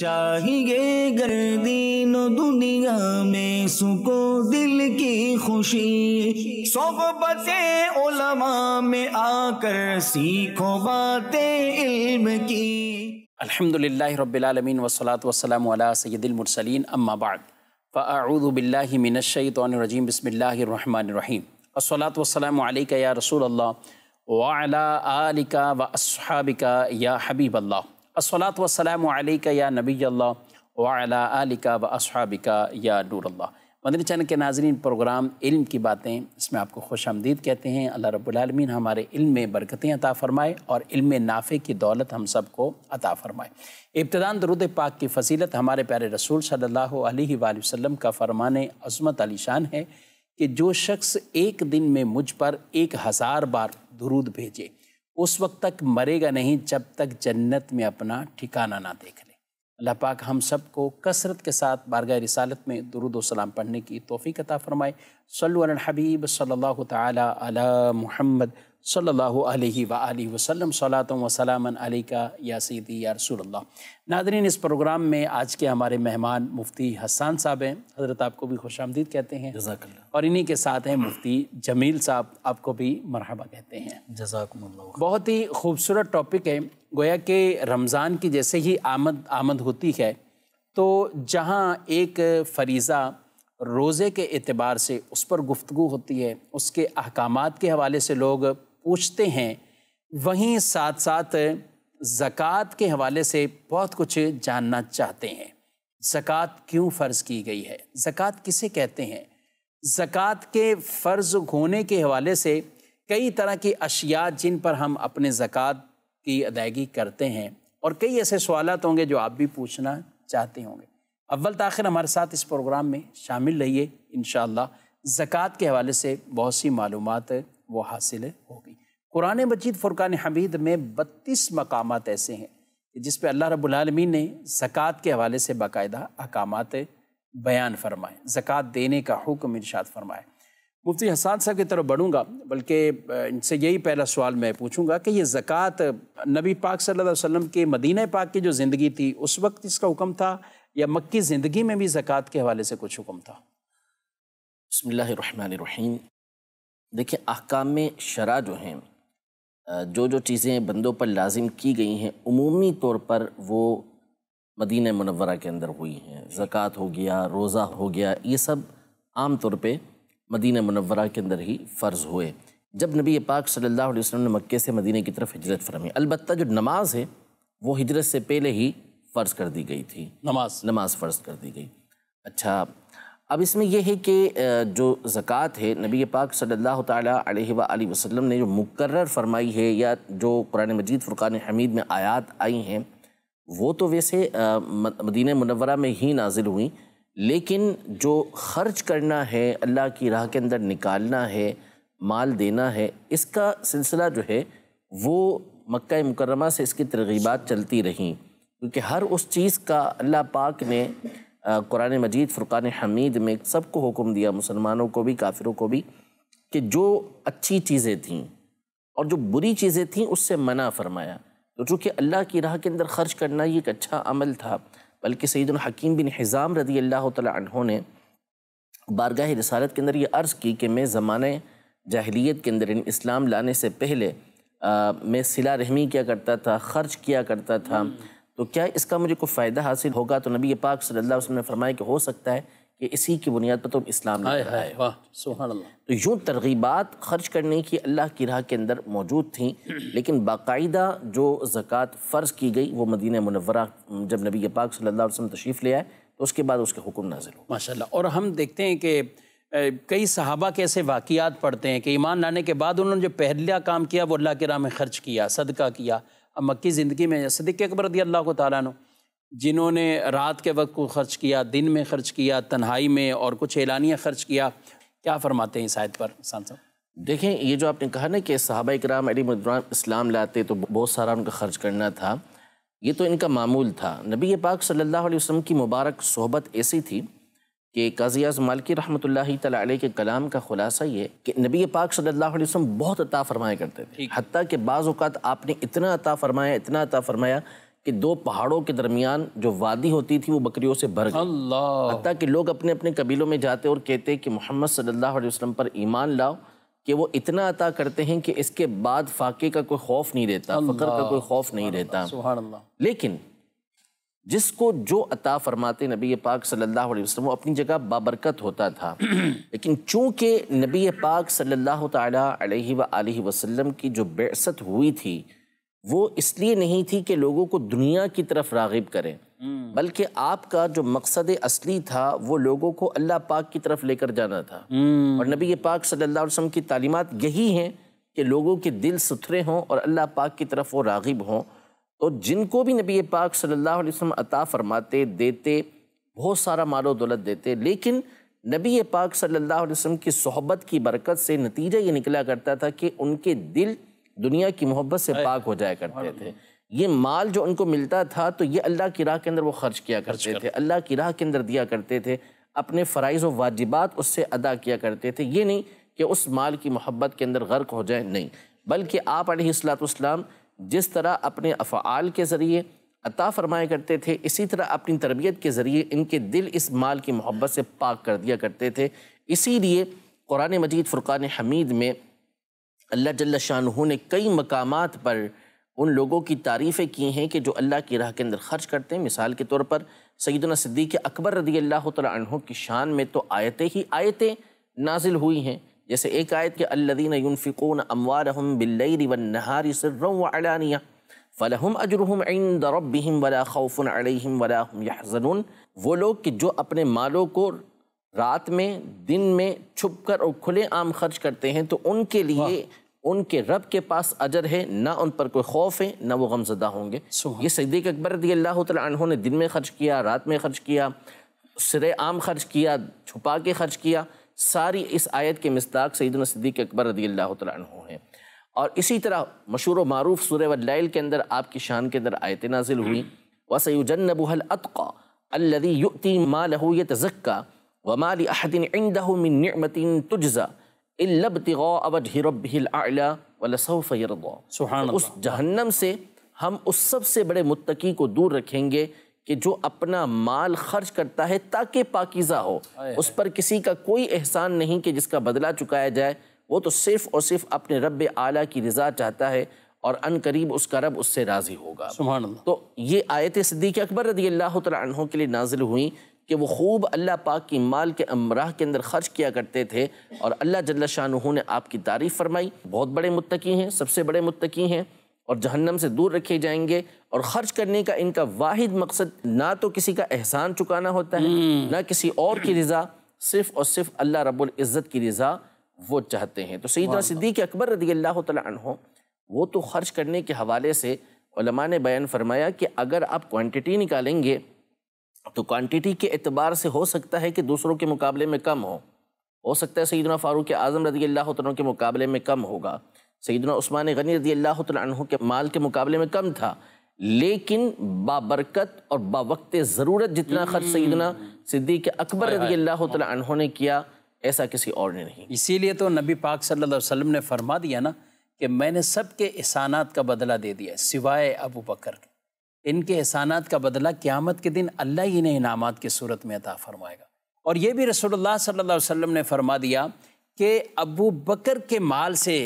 चाहिए गर्दी दुनिया में सुको दिल की खुशी बसे ओलमा में आकर सीखो बातें इल्म की अलहमदिल्ला रबालमीन वसलात वसलम सैदिलमरसलिन अम्माबाद फ़ाऊदबिल्लिमिनशैतरजीम बसमीम असलात वसलम या रसूल अल्लाह वाला आलिका व असहाबिका या हबीब अल्लाह असलात वसलम या नबी अल्लाह व असहाबिका या नूरल्ला मदनी चैनल के नाजरीन प्रोग्राम इल्म की बातें इसमें आपको खुश आमदीद कहते हैं अल्लाह रबालमीन हमारे इल्म में बरकतें अता फ़रमाए और इल्म नाफे की दौलत हम सब को अता फ़रमाए इब्तदान दरुद पाक की फजीलत हमारे प्यारे रसूल सल्ला वसम का फ़रमान अजमत शान है कि जो शख्स एक दिन में मुझ पर एक हज़ार बार दरूद भेजे उस वक्त तक मरेगा नहीं जब तक जन्नत में अपना ठिकाना ना देख ले अल्लाह पाक हम सबको कसरत के साथ बारगाह रिसालत में दरुद सलाम पढ़ने की तोफ़ी कता फ़रमाए सल हबीब सल्ला तला सल्लल्लाहु अलैहि सल्ला वसल्लम सलातम वसलाम का या सैदी या रसूल्ला नादरीन इस प्रोग्राम में आज के हमारे मेहमान मुफ्ती हसान साहब हैं हज़रत आपको भी खुश आमदीद कहते हैं और इन्हीं के साथ हैं मुफ्ती जमील साहब आपको भी मरहबा कहते हैं जजाकम बहुत ही खूबसूरत टॉपिक है गोया कि रमज़ान की जैसे ही आमद आमद होती है तो जहाँ एक फरीज़ा रोज़े के अतबार से उस पर गुफ्तु होती है उसके अहकाम के हवाले से लोग पूछते हैं वहीं साथ साथ ज़क़़त के हवाले से बहुत कुछ जानना चाहते हैं ज़क़़त क्यों फ़र्ज़ की गई है ज़क़़त किसे कहते हैं ज़क़़त के फ़र्ज़ होने के हवाले से कई तरह की अशिया जिन पर हम अपने ज़क़़त की अदायगी करते हैं और कई ऐसे सवाल होंगे जो आप भी पूछना चाहते होंगे अव्वल तख़िर तो हमारे साथ इस प्रोग्राम में शामिल रहिए इन ज़क़़त के हवाले से बहुत सी मालूम वो हासिल होगी कुरान मजीद फ़ुरक़ान हमीद में बत्तीस मकाम ऐसे हैं जिस पर अल्लाह रबालमी ने ज़क़़त के हवाले से बाकायदा अकाम बयान फरमाए ज़क़़त देने का हुक्म इर्शाद फरमाए मुफ्ती हसान साहब की तरफ बढ़ूँगा बल्कि इनसे यही पहला सवाल मैं पूछूँगा कि ये ज़क़़त नबी पाक सल्लम के मदीना पाक की जो ज़िंदगी थी उस वक्त इसका हुक्म था या मक्की ज़िंदगी में भी ज़क़़त के हवाले से कुछ हुक्म था बसमीम देखिए अहकाम शरा जो हैं जो जो चीज़ें बंदों पर लाजिम की गई हैं अमूमी तौर पर वो मदीन मनवरा के अंदर हुई हैं ज़क़़त हो गया रोज़ा हो गया ये सब आम तौर पर मदीन मनवरा के अंदर ही फ़र्ज़ हुए जब नबी पाक सल्ला वसम ने मक्के से मदीने की तरफ हजरत फरमी अलबत् जो नमाज है वो हिजरत से पहले ही फ़र्ज़ कर दी गई थी नमाज नमाज फ़र्ज़ कर दी गई अच्छा अब इसमें यह है कि जो ज़क़़त है नबी पाक सल्लल्लाहु अलैहि वसल्लम ने जो मुकर्र फरमाई है या जो कुरान मजीद फ़ुरक़ान हमीद में आयात आई हैं वो तो वैसे मदीन मनवरा में ही नाजिल हुई लेकिन जो ख़र्च करना है अल्लाह की राह के अंदर निकालना है माल देना है इसका सिलसिला जो है वो मक्का मुकरमा से इसकी तरगीबात चलती रहीं क्योंकि हर उस चीज़ का अल्लाह पाक ने कुरान मजीद फ़ुरक़ान हमीद में सबको हुक्म दिया मुसलमानों को भी काफिरों को भी कि जो अच्छी चीज़ें थीं और जो बुरी चीज़ें थीं उससे मना फरमाया तो चूँकि अल्लाह की राह के अंदर ख़र्च करना ये एक अच्छा अमल था बल्कि सईदुल हकीम बिन हिज़ाम रदी अल्लाह तहों ने बारगाह रसालत के अंदर ये अर्ज़ की कि मैं ज़माने जाहलीत के अंदर इस्लाम लाने से पहले आ, मैं सिला रहमी किया करता था ख़र्च किया करता था तो क्या इसका मुझे कोई फ़ायदा हासिल होगा तो नबी पाक सल्लल्लाहु अलैहि वसल्लम ने फरमाया कि हो सकता है कि इसी की बुनियाद पर तुम तो इस्लाम आए आए तो यूँ तरगीबात खर्च करने की अल्लाह की राह के अंदर मौजूद थी लेकिन बाकायदा जो ज़क़़त फ़र्ज़ की गई वो मदीन मनवरा जब नबी पाक सल्लल्लाहु अलैहि वसल्लम तशरीफ़ ले आए तो उसके बाद उसके हुक्म नाजिल हो माशा और हम देखते हैं कि कई सहाबा के ऐसे वाक़ात पढ़ते हैं कि ईमान लाने के बाद उन्होंने जो पहला काम किया वो अल्लाह के राह में ख़र्च किया सदका किया अब मक्की ज़िंदगी में सदीक अकबर रदी अल्लाह नो जिन्होंने रात के वक्त को खर्च किया दिन में खर्च किया तन्हाई में और कुछ ऐलानियाँ खर्च किया क्या फरमाते हैं शायद पर इंसान देखें ये जो आपने कहा ना कि साहबा कराम अली मदरान इस्लाम लाते तो बहुत सारा उनका खर्च करना था ये तो इनका मामूल था नबी पाक सल्लल्लाहु अलैहि वसल्लम की मुबारक सोहबत ऐसी थी कि काजियाज मालिकी रहमत ला के कलाम का खुलासा ये कि नबी पाक सल्लल्लाहु अलैहि वसल्लम बहुत अता फरमाया करते थे हती कि बाज़ अवत आपने इतना अता फरमाया इतना अता फरमाया कि दो पहाड़ों के दरमियान जो वादी होती थी वो बकरियों से भर गई कि लोग अपने अपने कबीलों में जाते और कहते कि मोहम्मद सल्लल्लाहु अलैहि वसल्लम पर ईमान लाओ कि वो इतना अता करते हैं कि इसके बाद फाके का कोई खौफ नहीं रहता फ़कर का कोई खौफ नहीं रहता लेकिन जिसको जो अता फरमाते नबी पाक सल्लल्लाहु अलैहि वसल्लम अपनी जगह बाबरकत होता था लेकिन चूंकि नबी पाक सल्लल्लाहु अलैहि सल्ला वसल्लम की जो बेसत हुई थी वो इसलिए नहीं थी कि लोगों को दुनिया की तरफ रागिब करें हम्म। बल्कि आपका जो मकसद असली था वो लोगों को अल्लाह पाक की तरफ लेकर जाना था हम्म। और नबी पाक सल्ला वसम की तालीमत यही हैं कि लोगों के दिल सुथरे हों और अल्लाह पाक की तरफ वो रागिब हों तो जिनको भी नबी पाक सल्लल्लाहु अलैहि वसल्लम अता फरमाते देते बहुत सारा मालो दौलत देते लेकिन नबी पाक सल्लल्लाहु अलैहि वसल्लम की सोहबत की बरकत से नतीजा ये निकला करता था कि उनके दिल दुनिया की मोहब्बत से पाक हो जाया करते थे ये माल जो उनको मिलता था तो ये अल्लाह की राह के अंदर वो खर्च किया करते थे अल्लाह की राह के अंदर दिया करते थे अपने फ़रज़ व वाजिबात उससे अदा किया करते थे ये नहीं कि उस माल की मोहब्बत के अंदर गर्क हो जाए नहीं बल्कि आप सलाम जिस तरह अपने अफ़ाल के ज़रिए अता फरमाया करते थे इसी तरह अपनी तरबियत के ज़रिए इनके दिल इस माल की मोहब्बत से पाक कर दिया करते थे इसी लिए कुरान मजीद फुरक़ान हमीद में अल्लाह जल्ला शाह ने कई मकाम पर उन लोगों की तारीफ़ें की हैं कि जो अल्लाह की राह के अंदर ख़र्च करते हैं मिसाल के तौर पर सैदना सिद्दीक अकबर रदी अल्लाह तन की शान में तो आयतें ही आयतें नाजिल हुई हैं जैसे एक आयत के अल्लदीन युनफिकून अमवार बिल्लई वनहारी फ़लहम अजरहम इन दरबिम वला खौफ़न अलहम वलाम यहजनून वो लोग कि जो अपने मालों को रात में दिन में छुप कर और खुले आम खर्च करते हैं तो उनके लिए उनके रब के पास अजर है ना उन पर कोई खौफ है ना वो गमजदा होंगे ये सदीक अकबर दी अल्लाह तहों ने दिन में खर्च किया रात में खर्च किया सिर आम खर्च किया छुपा के खर्च किया सारी इस आयत के मस्ताक सईदन सदीक अकबर रदी अल्लाह तु हैं और इसी तरह मशहूर मरूफ सुर वैल के अंदर आपकी शान के अंदर आयतें नाजिल हुई वसयुजनबुहल अतका अल्लदी युति मा लहू ये तजक्का वमाल अहदिन इंदमिन तुजा इल्लबतिगौवहिरबिलआला वलसफ़ यरदा उस जहन्नम से हम उस सबसे बड़े मुत्तकी को दूर रखेंगे कि जो अपना माल खर्च करता है ताकि पाकिज़ा हो उस पर किसी का कोई एहसान नहीं कि जिसका बदला चुकाया जाए वो तो सिर्फ और सिर्फ अपने रब आला की रजा चाहता है और अन करीब उसका रब उससे राज़ी होगा तो ये आयत सिद्दीक अकबर रदी अल्लाह तहों के लिए नाजिल हुई कि वो खूब अल्लाह पाक की माल के अमराह के अंदर खर्च किया करते थे और अल्लाह जल्ला शाह ने आपकी तारीफ़ फरमाई बहुत बड़े मुतकी हैं सबसे बड़े मुतकी हैं और जहन्नम से दूर रखे जाएंगे और ख़र्च करने का इनका वाहिद मकसद ना तो किसी का एहसान चुकाना होता है हम्म। ना किसी और की रज़ा सिर्फ़ और सिर्फ अल्लाह रब्बुल इज़्ज़त की रज़ा वो चाहते हैं तो सही सिद्दीक अकबर रदी अल्लाह तहों वो तो ख़र्च करने के हवाले से ने बयान फरमाया कि अगर आप क्वान्टिटी निकालेंगे तो क्वान्टिटी के अतबार से हो सकता है कि दूसरों के मुकाबले में कम हो हो सकता है सईदना फ़ारूक आज़म रदी अल्लाह के मुकाबले में कम होगा सईदना उस्मान गनी रदी अल्लाह तु के माल के मुकाबले में कम था लेकिन बाबरकत और बावक्त ज़रूरत जितना खर्च हम्म। सईदना सिद्दीक अकबर रदी अल्लाह तु ने किया ऐसा किसी और ने नहीं इसीलिए तो नबी पाक सल्लल्लाहु अलैहि वसल्लम ने फरमा दिया ना कि मैंने सबके एहसानात का बदला दे दिया सिवाय अबू बकर के इनके एहसानात का बदला क़्यामत के दिन अल्लाह ही ने इनामत की सूरत में अता फरमाएगा और ये भी रसोल्ला सल्ला वसम ने फरमा दिया कि अबू बकर के माल से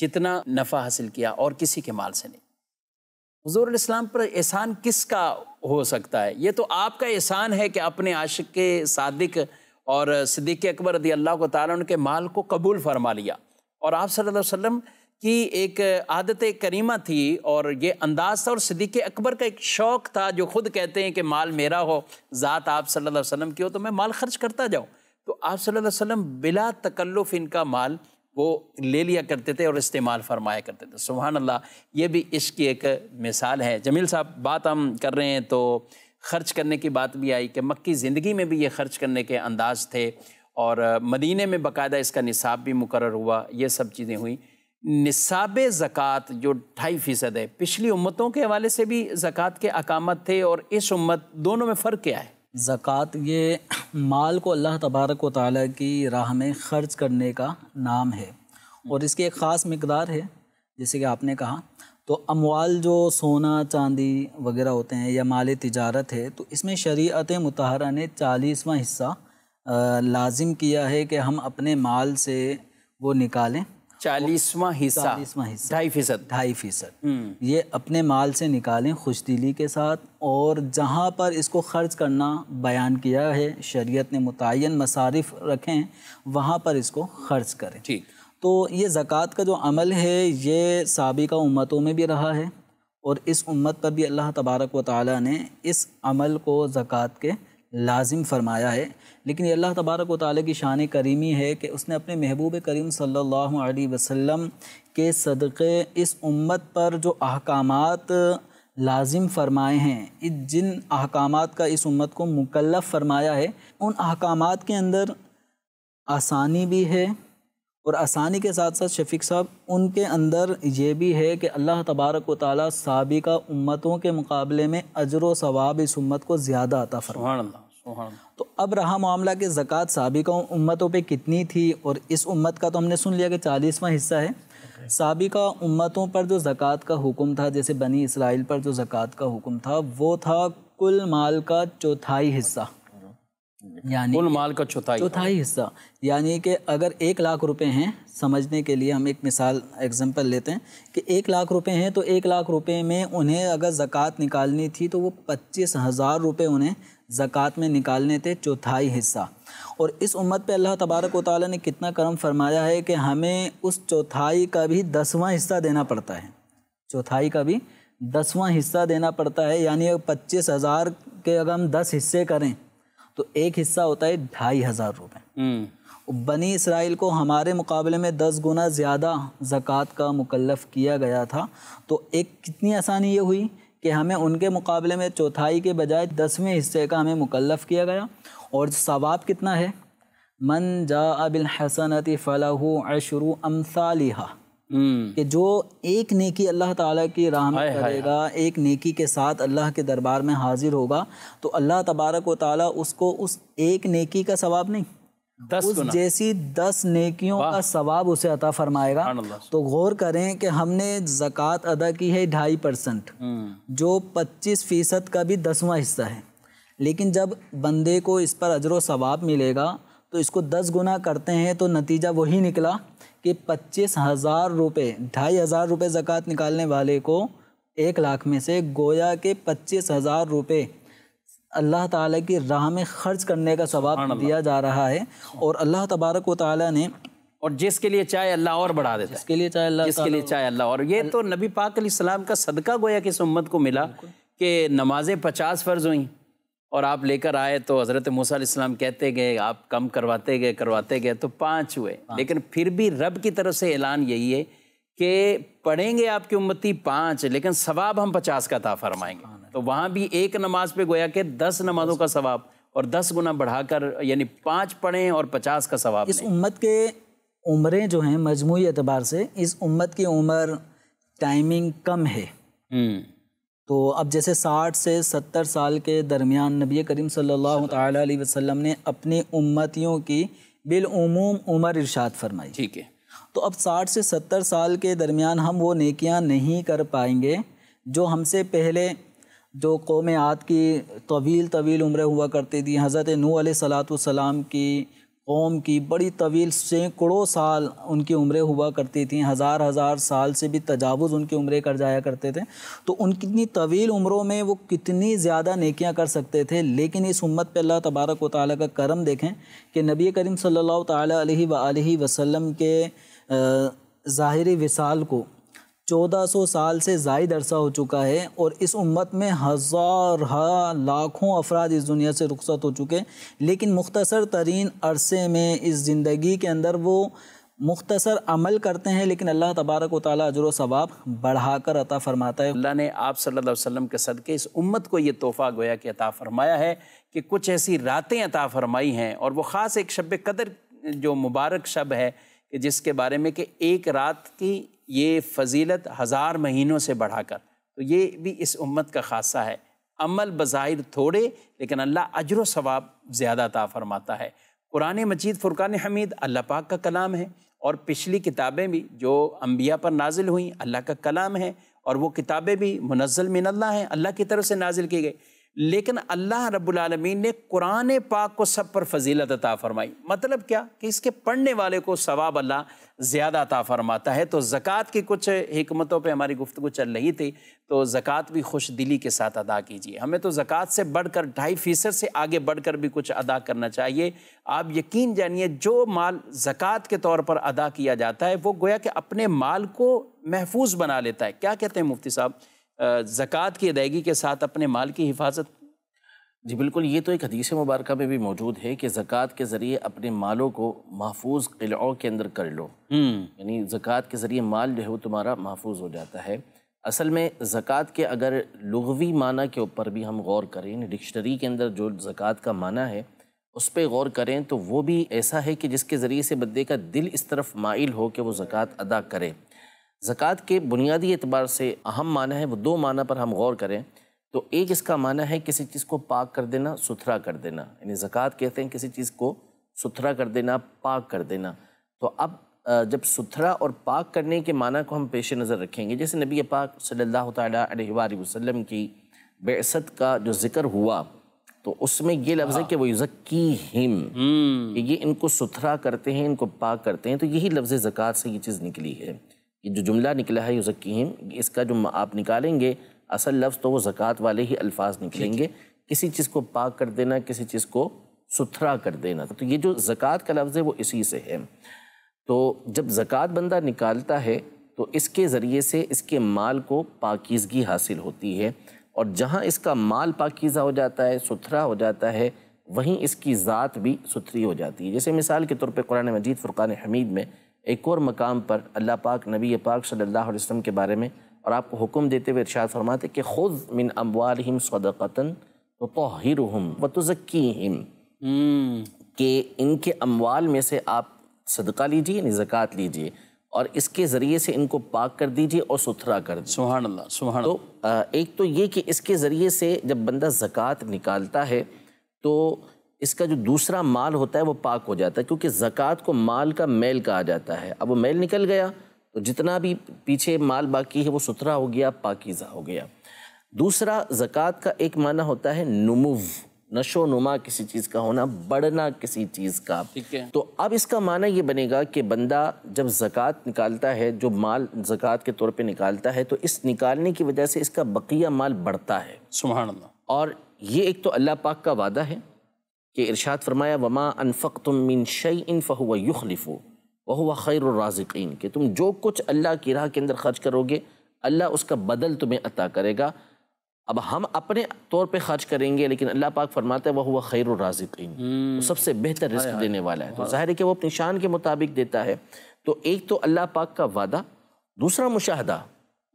जितना नफ़ा हासिल किया और किसी के माल से नहीं हजूर इस्लाम पर एहसान किसका हो सकता है ये तो आपका एहसान है कि अपने आशिक के सादिक और सिद्दीक अकबर रदी अल्लाह को तारा उनके माल को कबूल फरमा लिया और आप सल्लल्लाहु अलैहि वसल्लम की एक आदत करीमा थी और ये अंदाज़ था और सिद्दीक अकबर का एक शौक़ था जो खुद कहते हैं कि माल मेरा हो ज़ात आप सल्लल्लाहु अलैहि वसल्लम की हो तो मैं माल खर्च करता जाऊँ तो आप सल्लल्लाहु अलैहि वसल्लम बिला तकल्लुफ़ इनका माल वो ले लिया करते थे और इस्तेमाल फरमाया करते थे सुबहान अल्लाह ये भी इश्क की एक मिसाल है जमील साहब बात हम कर रहे हैं तो ख़र्च करने की बात भी आई कि मक्की ज़िंदगी में भी ये ख़र्च करने के अंदाज थे और मदीने में बाकायदा इसका निसाब भी मुकर हुआ ये सब चीज़ें हुई निसाब ज़क़़त जो ढाई फ़ीसद है पिछली उम्मतों के हवाले से भी ज़क़़त के अकामत थे और इस उम्मत दोनों में फ़र्क क्या है ज़क़़त ये माल को अल्लाह तबारक व ताली की राह में ख़र्च करने का नाम है और इसकी एक ख़ास मकदार है जैसे कि आपने कहा तो अमवाल जो सोना चांदी वगैरह होते हैं या माल तजारत है तो इसमें शरीत मतहरा ने चालीसवा हिस्सा लाजिम किया है कि हम अपने माल से वो निकालें चालीसवा हिस्सा ढाई फीसद ढाई फीसद हम्म। ये अपने माल से निकालें खुश दिली के साथ और जहाँ पर इसको खर्च करना बयान किया है शरीयत ने मुतन मसारिफ रखें वहाँ पर इसको खर्च करें ठीक तो ये ज़क़़त का जो अमल है ये सबका उम्मतों में भी रहा है और इस उम्मत पर भी अल्लाह तबारक व ताली ने इस अमल को ज़क़़त के लाजिम फरमाया है लेकिन ये अल्लाह तबारक वाली की शान करीमी है कि उसने अपने महबूब करीम सल्लल्लाहु अलैहि वसल्लम के सदक़े इस उम्मत पर जो अहकाम लाजिम फ़रमाए हैं जिन अहकाम का इस उम्मत को मुकलफ़ फ़रमाया है उन अहकाम के अंदर आसानी भी है और आसानी के साथ साथ शफीक साहब उनके अंदर ये भी है कि अल्लाह तबारक व ताली सबका उम्मतों के मुकाबले में अजर व सवाब इस उम्मत को ज़्यादा आता फरमा तो अब रहा मामला कि ज़क़़त सबिका उम्मतों पे कितनी थी और इस उम्मत का तो हमने सुन लिया कि चालीसवां हिस्सा है okay. सबका उम्मतों पर जो ज़क़़त का हुक्म था जैसे बनी इसराइल पर जो ज़क़़त का हुक्म था वो था कुल माल का चौथाई हिस्सा यानी कुल माल का चौथाई चौथाई हिस्सा यानी कि अगर एक लाख रुपए हैं समझने के लिए हम एक मिसाल एग्जांपल लेते हैं कि एक लाख रुपए हैं तो एक लाख रुपए में उन्हें अगर ज़क़़त निकालनी थी तो वो पच्चीस हज़ार रुपये उन्हें ज़क़़त में निकालने थे चौथाई हिस्सा और इस उम्मत पे अल्लाह तबारक वाली ने कितना करम फरमाया है कि हमें उस चौथाई का भी दसवां हिस्सा देना पड़ता है चौथाई का भी दसवां हिस्सा देना पड़ता है यानी पच्चीस हज़ार के अगर हम दस हिस्से करें तो एक हिस्सा होता है ढाई हज़ार रुपये हम्म। बनी इसराइल को हमारे मुकाबले में दस गुना ज़्यादा ज़क़़त का मुकलफ़ किया गया था तो एक कितनी आसानी ये हुई कि हमें उनके मुकाबले में चौथाई के बजाय दसवें हिस्से का हमें मुकलफ़ किया गया और सवाब कितना है मन जा अबिल हसनत फ़लहू अशरू अमसालिहा हम्म। कि जो एक नेकी अल्लाह ताला की राह में करेगा एक नेकी के साथ अल्लाह के दरबार में हाजिर होगा तो अल्लाह तबारक व ताला उसको उस एक नेकी का सवाब नहीं दस उस जैसी दस नेकियों का सवाब उसे अता फरमाएगा तो गौर करें कि हमने जक़ात अदा की है ढाई परसेंट हम्म। जो पच्चीस फ़ीसद का भी दसवां हिस्सा है लेकिन जब बंदे को इस पर अजर सवाब मिलेगा तो इसको दस गुना करते हैं तो नतीजा वही निकला कि पच्चीस हज़ार रुपये ढाई हज़ार रुपये ज़क़़त निकालने वाले को एक लाख में से गोया के पच्चीस हज़ार रुपये अल्लाह ताला की राह में ख़र्च करने का स्वाब दिया जा रहा है और अल्लाह तबारक व ताली ने और जिसके लिए चाहे अल्लाह और बढ़ा देता जिसके लिए चाहे अल्लाह जिसके लिए चाहे अल्लाह और ये तो नबी पाक सलाम का सदका गोया कि इस उम्मत को मिला कि नमाजें पचास फ़र्ज हुई और आप लेकर आए तो हज़रत मूसम कहते गए आप कम करवाते गए करवाते गए तो पाँच हुए लेकिन फिर भी रब की तरफ से ऐलान यही है कि पढ़ेंगे आपकी उम्मती पाँच लेकिन सवाब हम पचास का था फरमाएंगे तो वहाँ भी एक नमाज पे गोया के दस नमाजों का सवाब और दस गुना बढ़ाकर यानी पाँच पढ़ें और पचास का सवाब इस उम्मत के उम्रें जो हैं मजमू एतबार से इस उम्मत की उम्र टाइमिंग कम है हम्म। तो अब जैसे साठ से सत्तर साल के दरमियान नबी करीम सल्लल्लाहु अलैहि वसल्लम ने अपनी उम्मतियों की बिलूम उम्र इरशाद फरमाई ठीक है तो अब साठ से सत्तर साल के दरमियान हम वो नेकियां नहीं कर पाएंगे जो हमसे पहले जो कौम आद की तवील तवील उम्र हुआ करती थी हज़रत नू सलाम की कौम की बड़ी तवील सैकड़ों साल उनकी उम्रें हुआ करती थी हज़ार हज़ार साल से भी तजावज़ उनकी उम्रें कर जाया करते थे तो उन कितनी तवील उम्रों में वो कितनी ज़्यादा नेकियां कर सकते थे लेकिन इस उम्मत पे अल्लाह तबारक ताल का करम देखें कि नबी करीम सल्ला तसलम के ज़ाहिर विसाल को 1400 साल से जायद अरसा हो चुका है और इस उम्मत में हज़ार लाखों अफराद इस दुनिया से रुखसत हो चुके लेकिन मुख्तसर तरीन अरसे में इस ज़िंदगी के अंदर वो मुख्तसर अमल करते हैं लेकिन अल्लाह तबारक वाली अजर सवाब बढ़ा कर अता फ़रमाता है अल्लाह ने आप सल्लल्लाहु अलैहि वसल्लम के सदक़े इस उम्मत को ये तोहफ़ा गोया कि अता फ़रमाया है कि कुछ ऐसी रातें अता फ़रमाई हैं और वो ख़ास एक शब कदर जो मुबारक शब है कि जिसके बारे में कि एक रात की ये फजीलत हज़ार महीनों से बढ़ाकर तो ये भी इस उम्मत का खासा है अमल बज़ाहिर थोड़े लेकिन अल्लाह अजर सवाब ज़्यादा ता फरमाता है कुरान मजीद फ़ुरक़ान हमीद अल्लाह पाक का कलाम है और पिछली किताबें भी जो अम्बिया पर नाजिल हुई अल्लाह का कलाम है और वो किताबें भी मुनजल मिनल्ला हैं अल्लाह की तरफ से नाजिल की गई लेकिन अल्लाह रब्लमीन ने कुरान पाक को सब पर फजीलत अता फरमाई मतलब क्या कि इसके पढ़ने वाले को सवाब अल्लाह ज़्यादा अता फरमाता है तो ज़क़़त की कुछ हमतों पर हमारी गुफ्तु चल रही थी तो ज़क़़त भी खुश दिली के साथ अदा कीजिए हमें तो ज़क़़त से बढ़ कर ढाई फ़ीसद से आगे बढ़ कर भी कुछ अदा करना चाहिए आप यकीन जानिए जो माल ज़क़़त के तौर पर अदा किया जाता है वो गोया कि अपने माल को महफूज बना लेता है क्या कहते हैं मुफ्ती साहब ज़क़़त की अदायगी के साथ अपने माल की हिफाजत जी बिल्कुल ये तो एक हदीस मुबारक में भी मौजूद है कि ज़क़़त के ज़रिए अपने मालों को महफूज किलों के अंदर कर लो हम्म। यानी ज़क़़त के ज़रिए माल जो है वो तुम्हारा महफूज हो जाता है असल में ज़क़़त के अगर लगवी माना के ऊपर भी हम गौर करें डिक्शनरी के अंदर जो ज़क़़त का माना है उस पर गौर करें तो वो भी ऐसा है कि जिसके ज़रिए से बदे का दिल इस तरफ माइल हो कि वो ज़क़़त अदा करें ज़क़़त के बुनियादी एतबार से अहम माना है वो दो माना पर हम गौर करें तो एक इसका माना है किसी चीज़ को पाक कर देना सुथरा कर देना यानी ज़क़़त कहते हैं किसी चीज़ को सुथरा कर देना पाक कर देना तो अब जब सुथरा और पाक करने के माना को हम पेश नज़र रखेंगे जैसे नबी पाक सल्लल्लाहु अलैहि वसल्लम की बेसत का जो जिक्र हुआ तो उसमें ये लफ्ज़ है हाँ। कि वो युजक्की हिम हम्म। ये इनको सुथरा करते हैं इनको पाक करते हैं तो यही लफ्ज़ ज़क़़त से ये चीज़ निकली है ये जो जुमला निकला है युजक्कीम इसका जो आप निकालेंगे असल लफ्ज़ तो वो ज़क़़त वाले ही अल्फाज निकलेंगे किसी चीज़ को पाक कर देना किसी चीज़ को सुथरा कर देना तो ये जो ज़क़़त का लफ्ज़ है वो इसी से है तो जब ज़क़़त बंदा निकालता है तो इसके ज़रिए से इसके माल को पाकिजगी हासिल होती है और जहाँ इसका माल पाकिज़ा हो जाता है सुथरा हो जाता है वहीं इसकी ज़ात भी सुथरी हो जाती है जैसे मिसाल के तौर पर कुरान मजीद फ़ुरक़ान हमीद में एक और मकाम पर अल्लाह पाक नबी पाक सल्लल्लाहु अलैहि वसल्लम के बारे में और आपको हुक्म देते हुए इरशाद फरमाते कि खुद मिन हिम सदक़तन तो तोहिर हम व तज़क्की हम हम्म। इनके अमवाल में से आप सदका लीजिए यानी ज़क़़त लीजिए और इसके ज़रिए से इनको पाक कर दीजिए और सुथरा कर दीजिए सुहान अल्लाह सुहान तो एक तो ये कि इसके ज़रिए से जब बंदा ज़क़़त निकालता है तो इसका जो दूसरा माल होता है वो पाक हो जाता है क्योंकि ज़क़़त को माल का मैल कहा जाता है अब वो मैल निकल गया तो जितना भी पीछे माल बाकी है वो सुथरा हो गया पाकिज़ा हो गया दूसरा ज़क़़त का एक माना होता है नमुव नशो नुमा किसी चीज़ का होना बढ़ना किसी चीज़ का ठीक है तो अब इसका माना ये बनेगा कि बंदा जब ज़क़़त निकालता है जो माल ज़क़़त के तौर पे निकालता है तो इस निकालने की वजह से इसका बकिया माल बढ़ता है सुबह और ये एक तो अल्लाह पाक का वादा है कि इरशाद फरमाया वमा अनफ़क तुम मिन शई इन फ़हुआ युखलिफ़ो वह खैरराजिकीन कि तुम जो कुछ अल्लाह की राह के अंदर खर्च करोगे अल्लाह उसका बदल तुम्हें अता करेगा अब हम अपने तौर पे खर्च करेंगे लेकिन अल्लाह पाक फरमाता है वह हुआ खैर राजिकीन हम्म। तो सबसे बेहतर रिस्क हाँ देने वाला है तो हाँ। ज़ाहिर है कि वो अपने शान के मुताबिक देता है तो एक तो अल्लाह पाक का वादा दूसरा मुशाहदा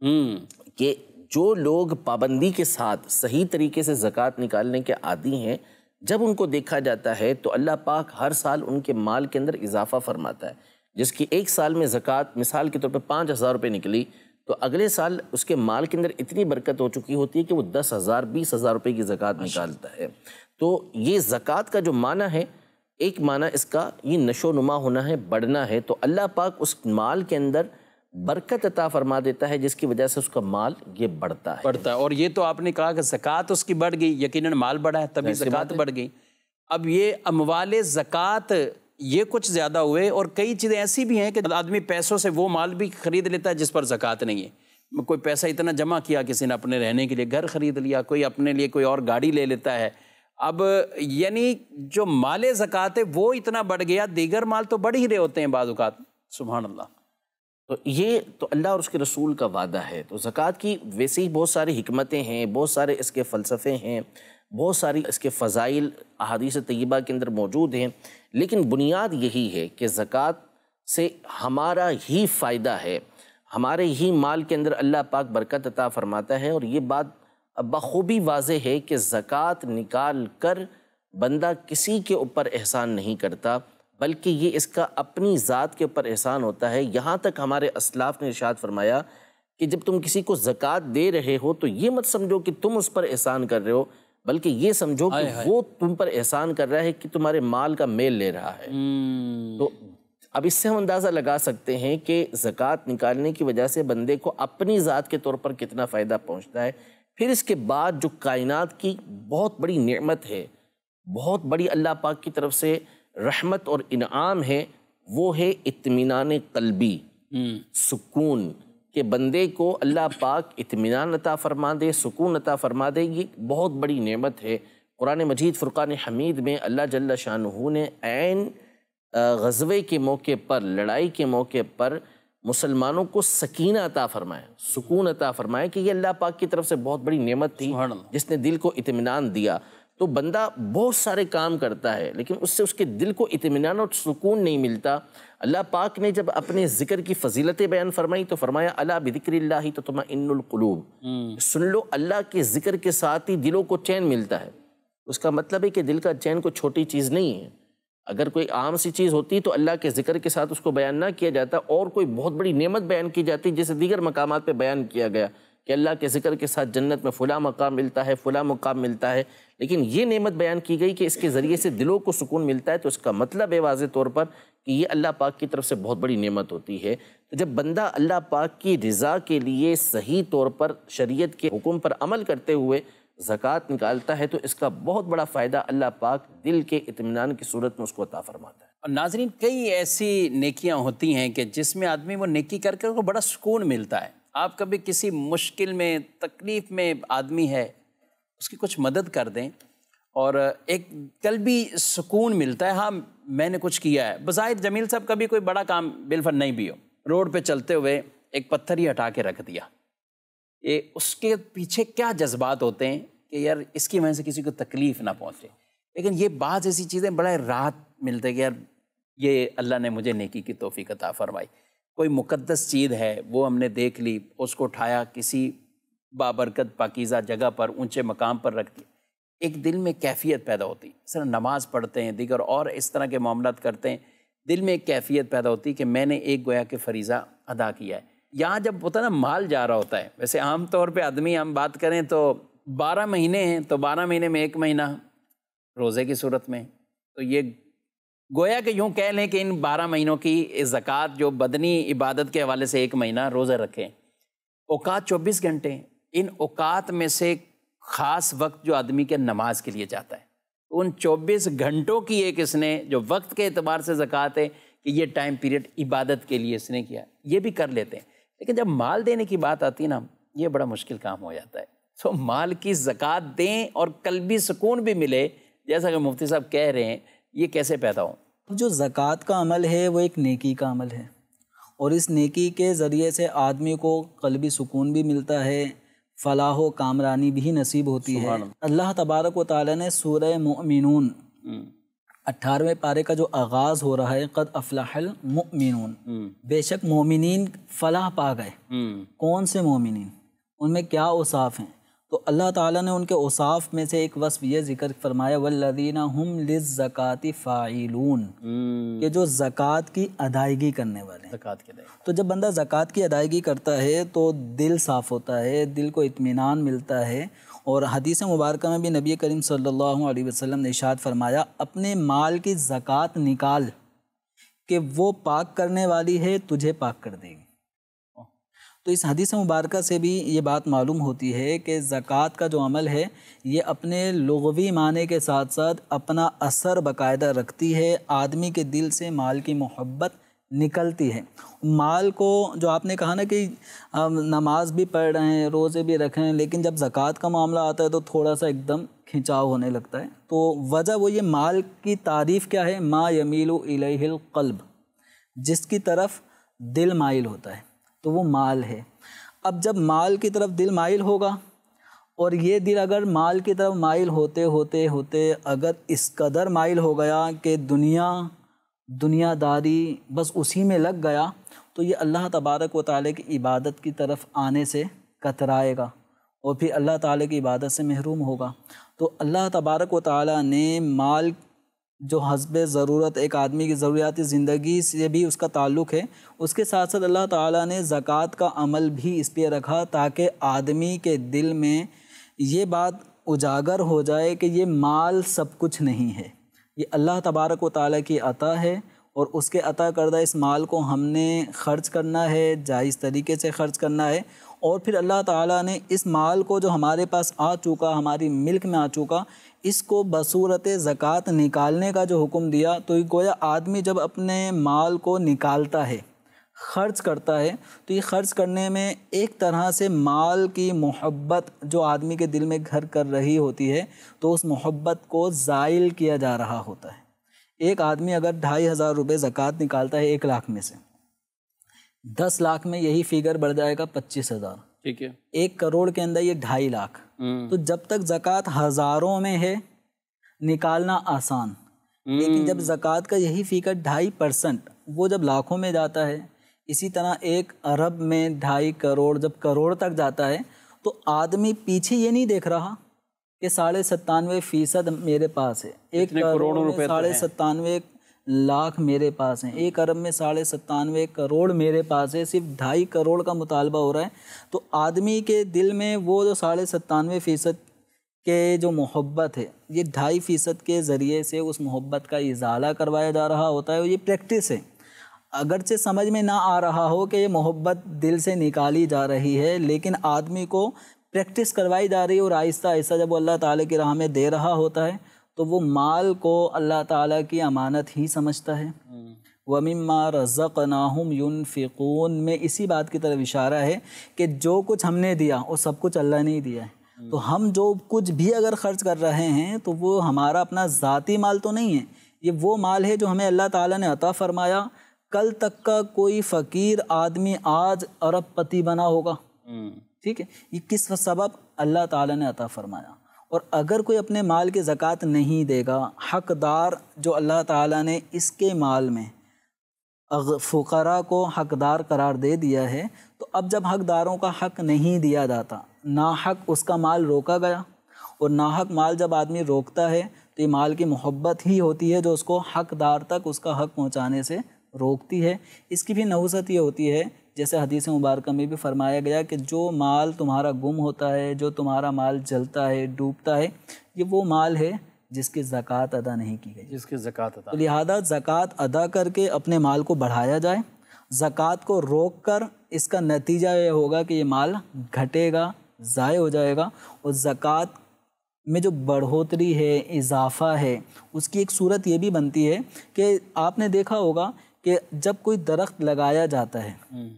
हम्म। कि जो लोग पाबंदी के साथ सही तरीके से ज़क़़त निकालने के आदि हैं जब उनको देखा जाता है तो अल्लाह पाक हर साल उनके माल के अंदर इजाफा फरमाता है जिसकी एक साल में ज़क़़त मिसाल के तौर पर पाँच हज़ार रुपये निकली तो अगले साल उसके माल के अंदर इतनी बरकत हो चुकी होती है कि वो दस हज़ार बीस हज़ार रुपये की ज़क़़त निकालता है तो ये ज़क़़त का जो माना है एक माना इसका ये नशो नुमा होना है बढ़ना है तो अल्लाह पाक उस माल के अंदर बरकत अता फरमा देता है जिसकी वजह से उसका माल ये बढ़ता है बढ़ता है और ये तो आपने कहा कि जक़ात उसकी बढ़ गई यकीनन माल बढ़ा है तभी जक़ात बढ़ गई अब ये अमवाल जक़ात ये कुछ ज़्यादा हुए और कई चीज़ें ऐसी भी हैं कि आदमी पैसों से वो माल भी ख़रीद लेता है जिस पर जक़ात नहीं है कोई पैसा इतना जमा किया किसी ने अपने रहने के लिए घर ख़रीद लिया कोई अपने लिए कोई और गाड़ी ले लेता है अब यानी जो माल ज़क़ात है वो इतना बढ़ गया दीगर माल तो बढ़ ही रहे होते हैं बाज़ात सुबहानल्ला तो ये तो अल्लाह और उसके रसूल का वादा है तो ज़क़़त की वैसे ही बहुत सारी हमतें हैं बहुत सारे इसके फ़लसफ़े हैं बहुत सारी इसके फ़जाइल अहदीस तयबा के अंदर मौजूद हैं लेकिन बुनियाद यही है कि ज़क़़त से हमारा ही फ़ायदा है हमारे ही माल के अंदर अल्लाह पाक बरकत अता फ़रमाता है और ये बात अब बखूबी वाज है कि ज़क़़त निकाल कर बंदा किसी के ऊपर एहसान नहीं करता बल्कि ये इसका अपनी ज़ात के ऊपर एहसान होता है यहाँ तक हमारे असलाफ ने इर्शाद फरमाया कि जब तुम किसी को ज़क़़त दे रहे हो तो ये मत समझो कि तुम उस पर एहसान कर रहे हो बल्कि ये समझो कि वो तुम पर एहसान कर रहा है कि तुम्हारे माल का मेल ले रहा है हम्म। तो अब इससे हम अंदाज़ा लगा सकते हैं कि ज़क़़त निकालने की वजह से बंदे को अपनी ज़ात के तौर पर कितना फ़ायदा पहुँचता है फिर इसके बाद जो कायनात की बहुत बड़ी नेमत है बहुत बड़ी अल्लाह पाक की तरफ से रहमत और इनाम है वो है इतमान कलबी हम्म। सुकून के बंदे को अल्लाह पाक इतमान अता फरमा दे सुकून अता फरमा दे ये बहुत बड़ी नेमत है कुरान मजीद फ़ुरक़ान हमीद में अल्लाह जल्ला शाह ने आन गजबे के मौके पर लड़ाई के मौके पर मुसलमानों को सकीना अता फरमाया सुकून अता फरमाया कि ये अल्लाह पाक की तरफ से बहुत बड़ी नेमत थी जिसने दिल को इतमान दिया तो बंदा बहुत सारे काम करता है लेकिन उससे उसके दिल को इतमान और सुकून नहीं मिलता अल्लाह पाक ने जब अपने ज़िक्र की फजीलतें बयान फरमाई तो फरमाया अला बिक्र ही तो तुम इनकलूब हम्म। सुन लो अल्लाह के ज़िक्र के साथ ही दिलों को चैन मिलता है उसका मतलब है कि दिल का चैन कोई छोटी चीज़ नहीं है अगर कोई आम सी चीज़ होती तो अल्लाह के ज़िक्र के साथ उसको बयान ना किया जाता और कोई बहुत बड़ी नमत बयान की जाती जैसे दीगर मकाम पर बयान किया गया कि अल्लाह के ज़िक्र के साथ जन्नत में फला मकाम मिलता है फला मकाम मिलता है लेकिन ये नेमत बयान की गई कि इसके ज़रिए से दिलों को सुकून मिलता है तो इसका मतलब है वाज तौर पर कि ये अल्लाह पाक की तरफ से बहुत बड़ी नेमत होती है तो जब बंदा अल्लाह पाक की रज़ा के लिए सही तौर पर शरीय के हुक्म पर अमल करते हुए ज़क़़त निकालता है तो इसका बहुत बड़ा फ़ायदा अल्लाह पाक दिल के इतमान की सूरत में उसको अता फरमाता है और नाजरीन कई ऐसी नेकियाँ होती हैं कि जिसमें आदमी वो नेकी करके उसको बड़ा सुकून मिलता है आप कभी किसी मुश्किल में तकलीफ़ में आदमी है उसकी कुछ मदद कर दें और एक कल भी सुकून मिलता है हाँ मैंने कुछ किया है बज़ाहिर जमील साहब कभी कोई बड़ा काम बिलफर नहीं भी हो रोड पे चलते हुए एक पत्थर ही हटा के रख दिया ये उसके पीछे क्या जज्बात होते हैं कि यार इसकी वजह से किसी को तकलीफ़ ना पहुँचे लेकिन ये बात ऐसी चीज़ें बड़ा राहत मिलते कि यार ये अल्लाह ने मुझे नेकी की तोफ़ी कता फरमाई कोई मुकद्दस चीज़ है वो हमने देख ली उसको उठाया किसी बाबरकत पाकिज़ा जगह पर ऊंचे मकाम पर रख दिया एक दिल में कैफियत पैदा होती सर नमाज़ पढ़ते हैं दिगर और इस तरह के मामला करते हैं दिल में एक कैफियत पैदा होती कि मैंने एक गोया के फरीज़ा अदा किया है यहाँ जब होता ना माल जा रहा होता है वैसे आम तौर पे आदमी हम बात करें तो बारह महीने हैं तो बारह महीने में एक महीना रोज़े की सूरत में तो ये गोया के यूँ कह लें कि इन बारह महीनों की ज़क़़त जो बदनी इबादत के हवाले से एक महीना रोजा रखें औकात चौबीस घंटे इन औकात में से ख़ास वक्त जो आदमी के नमाज के लिए जाता है उन चौबीस घंटों की एक इसने जो वक्त के अतबार से ज़क़़त है कि ये टाइम पीरियड इबादत के लिए इसने किया ये भी कर लेते हैं लेकिन जब माल देने की बात आती है ना ये बड़ा मुश्किल काम हो जाता है तो माल की ज़क़़त दें और कल भी सुकून भी मिले जैसा कि मुफ्ती साहब कह रहे हैं ये कैसे पैदा हो तो जो ज़क़़त का अमल है वो एक नेकी का अमल है और इस नेकी के ज़रिए से आदमी को कलबी सुकून भी मिलता है फलाह व कामरानी भी नसीब होती है अल्लाह तबारक वाली ने सूर ममिनून हम्म। अठारहवें पारे का जो आगाज़ हो रहा है कद अफलाहल मोमिनून हम्म। बेशक मोमिन फलाह पा गए हम्म। कौन से मोमिन उनमें क्या उसाफ़ हैं तो अल्लाह ताला ने उनके उसाफ में से एक वस्फ ये जिक्र फरमाया वल्लदीना हम लिज फ़ाइलून ये हम्म। जो ज़क़़त की अदायगी करने वाले ज़क़़त लिए तो जब बंदा ज़क़़त की अदायगी करता है तो दिल साफ़ होता है दिल को इत्मीनान मिलता है और हदीस मुबारक में भी नबी करीम सल्लल्लाहु अलैहि वसल्लम ने इशाद फरमाया अपने माल की ज़क़़त निकाल के वो पाक करने वाली है तुझे पाक कर देगी तो इस हदीस मुबारक से भी ये बात मालूम होती है कि ज़क़़त का जो अमल है ये अपने लगवी माने के साथ साथ अपना असर बाकायदा रखती है आदमी के दिल से माल की मोहब्बत निकलती है माल को जो आपने कहा ना कि नमाज भी पढ़ रहे हैं रोज़े भी रख रहे हैं लेकिन जब ज़क़़त का मामला आता है तो थोड़ा सा एकदम खिंचाव होने लगता है तो वजह वो ये माल की तारीफ़ क्या है माँ यमील कल्ब जिसकी तरफ दिल माइल होता है तो वो माल है अब जब माल की तरफ दिल माइल होगा और ये दिल अगर माल की तरफ माइल होते होते होते अगर इस कदर माइल हो गया कि दुनिया दुनियादारी बस उसी में लग गया तो ये अल्लाह तबारक व ताल की इबादत की तरफ आने से कतराएगा और फिर अल्लाह ताली की इबादत से महरूम होगा तो अल्लाह तबारक व ताली ने माल जो हसब ज़रूरत एक आदमी की ज़रूरिया ज़िंदगी से भी उसका ताल्लुक़ है उसके साथ साथ अल्लाह ताला ने ज़क़़त का अमल भी इस पर रखा ताकि आदमी के दिल में ये बात उजागर हो जाए कि ये माल सब कुछ नहीं है ये अल्लाह तबारक व ताली की अता है और उसके अता करदा इस माल को हमने ख़र्च करना है जायज़ तरीके से ख़र्च करना है और फिर अल्लाह ताला ने इस माल को जो हमारे पास आ चुका हमारी मिल्क में आ चुका इसको बसूरत ज़क़़त निकालने का जो हुक्म दिया तो ये गोया आदमी जब अपने माल को निकालता है ख़र्च करता है तो ये ख़र्च करने में एक तरह से माल की मोहब्बत जो आदमी के दिल में घर कर रही होती है तो उस मोहब्बत को ज़ाइल किया जा रहा होता है एक आदमी अगर ढाई हज़ार रुपये ज़क़़त निकालता है एक लाख में से दस लाख में यही फिगर बढ़ जाएगा पच्चीस हजार ठीक है एक करोड़ के अंदर ये ढाई लाख हम्म। तो जब तक जक़ात हज़ारों में है निकालना आसान हम्म। लेकिन जब जक़ात का यही फिगर ढाई परसेंट वो जब लाखों में जाता है इसी तरह एक अरब में ढाई करोड़ जब करोड़ तक जाता है तो आदमी पीछे ये नहीं देख रहा कि साढ़े सत्तानवे फीसद मेरे पास है एक करोड़ तो साढ़े सत्तानवे लाख मेरे पास हैं एक अरब में साढ़े सत्तानवे करोड़ मेरे पास है सिर्फ ढाई करोड़ का मुतालबा हो रहा है तो आदमी के दिल में वो जो साढ़े सत्तानवे फ़ीसद के जो मोहब्बत है ये ढाई फ़ीसद के ज़रिए से उस मोहब्बत का इजाला करवाया जा रहा होता है और ये प्रैक्टिस है अगरचे समझ में ना आ रहा हो कि ये मोहब्बत दिल से निकाली जा रही है लेकिन आदमी को प्रैक्टिस करवाई जा रही है और आहिस्ता आहिस्ता जब वो अल्लाह ताली की राह में दे रहा होता है तो वो माल को अल्लाह ताला की अमानत ही समझता है वमिमा रज़क नाहम यूनफ़िकून में इसी बात की तरफ इशारा है कि जो कुछ हमने दिया वो सब कुछ अल्लाह ने ही दिया है तो हम जो कुछ भी अगर ख़र्च कर रहे हैं तो वो हमारा अपना ज़ाती माल तो नहीं है ये वो माल है जो हमें अल्लाह ताला ने अता फ़रमाया कल तक का कोई फ़कीर आदमी आज अरब पति बना होगा हम्म। ठीक है ये किस सबब अल्लाह ताला ने अता फ़रमाया और अगर कोई अपने माल की ज़क़़त नहीं देगा हकदार जो अल्लाह ताला ने इसके माल में फ़ुकरा को हकदार करार दे दिया है तो अब जब हकदारों का हक नहीं दिया जाता ना हक उसका माल रोका गया और ना हक माल जब आदमी रोकता है तो ये माल की मोहब्बत ही होती है जो उसको हकदार तक उसका हक पहुँचाने से रोकती है इसकी भी नहुसत ये होती है जैसे हदीस मुबारक में भी फरमाया गया कि जो माल तुम्हारा गुम होता है जो तुम्हारा माल जलता है डूबता है ये वो माल है जिसकी ज़क़़त अदा नहीं की गई जिसकी ज़क़़त अदा तो लिहाजा ज़क़़त अदा करके अपने माल को बढ़ाया जाए ज़क़़त को रोक कर इसका नतीजा ये होगा कि ये माल घटेगा ज़ाय हो जाएगा और ज़क़़त में जो बढ़ोतरी है इजाफा है उसकी एक सूरत ये भी बनती है कि आपने देखा होगा कि जब कोई दरख्त लगाया जाता है हम्म।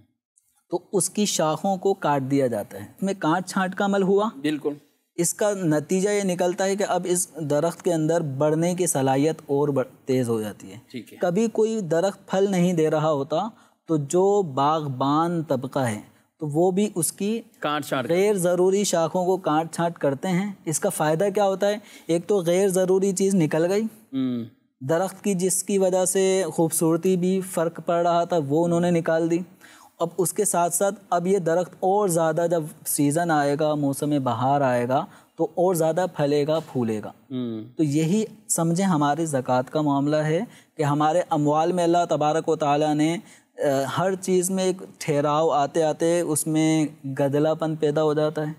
तो उसकी शाखों को काट दिया जाता है इसमें काट छांट का अमल हुआ बिल्कुल इसका नतीजा ये निकलता है कि अब इस दरख्त के अंदर बढ़ने की सलाहियत और तेज़ हो जाती है ठीक है कभी कोई दरख्त फल नहीं दे रहा होता तो जो बागबान तबका है तो वो भी उसकी काट छाट गैर ज़रूरी शाखों को काट छाट करते हैं इसका फ़ायदा क्या होता है एक तो गैर ज़रूरी चीज़ निकल गई हम्म। दरख्त की जिसकी वजह से खूबसूरती भी फ़र्क पड़ रहा था वो उन्होंने निकाल दी अब उसके साथ साथ अब ये दरख्त और ज़्यादा जब सीज़न आएगा मौसम बहार आएगा तो और ज़्यादा फलेगा फूलेगा हम्म। तो यही समझें हमारे ज़क़़त का मामला है कि हमारे अमवाल में अल्लाह तबारक व ताली ने हर चीज़ में एक ठहराव आते आते उसमें गदलापन पैदा हो जाता है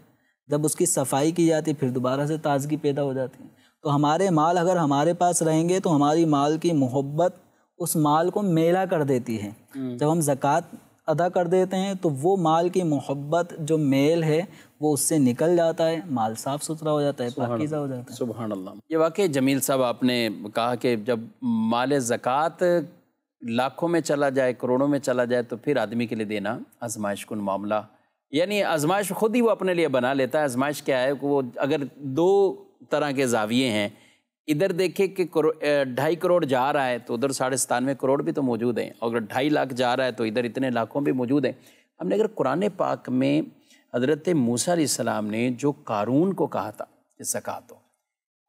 जब उसकी सफाई की जाती है फिर दोबारा से ताज़गी पैदा हो जाती है तो हमारे माल अगर हमारे पास रहेंगे तो हमारी माल की मोहब्बत उस माल को मेला कर देती है हम्म। जब हम ज़क़़त अदा कर देते हैं तो वो माल की मोहब्बत जो मेल है वो उससे निकल जाता है माल साफ सुथरा हो जाता है पाकिजा हो जाता है सुबह ये वाकई जमील साहब आपने कहा कि जब माल ज़क़़त लाखों में चला जाए करोड़ों में चला जाए तो फिर आदमी के लिए देना आजमाइश कन मामला यानी आजमाइश खुद ही वो अपने लिए बना लेता है आजमाइश क्या है वो अगर दो तरह के जाविये हैं इधर देखे कि ढाई करोड़ जा रहा है तो उधर साढ़े सतानवे करोड़ भी तो मौजूद हैं अगर ढाई लाख जा रहा है तो इधर इतने लाखों भी मौजूद हैं हमने अगर कुरान पाक में हज़रत मूसा सलाम ने जो कारून को कहा था कि सकात तो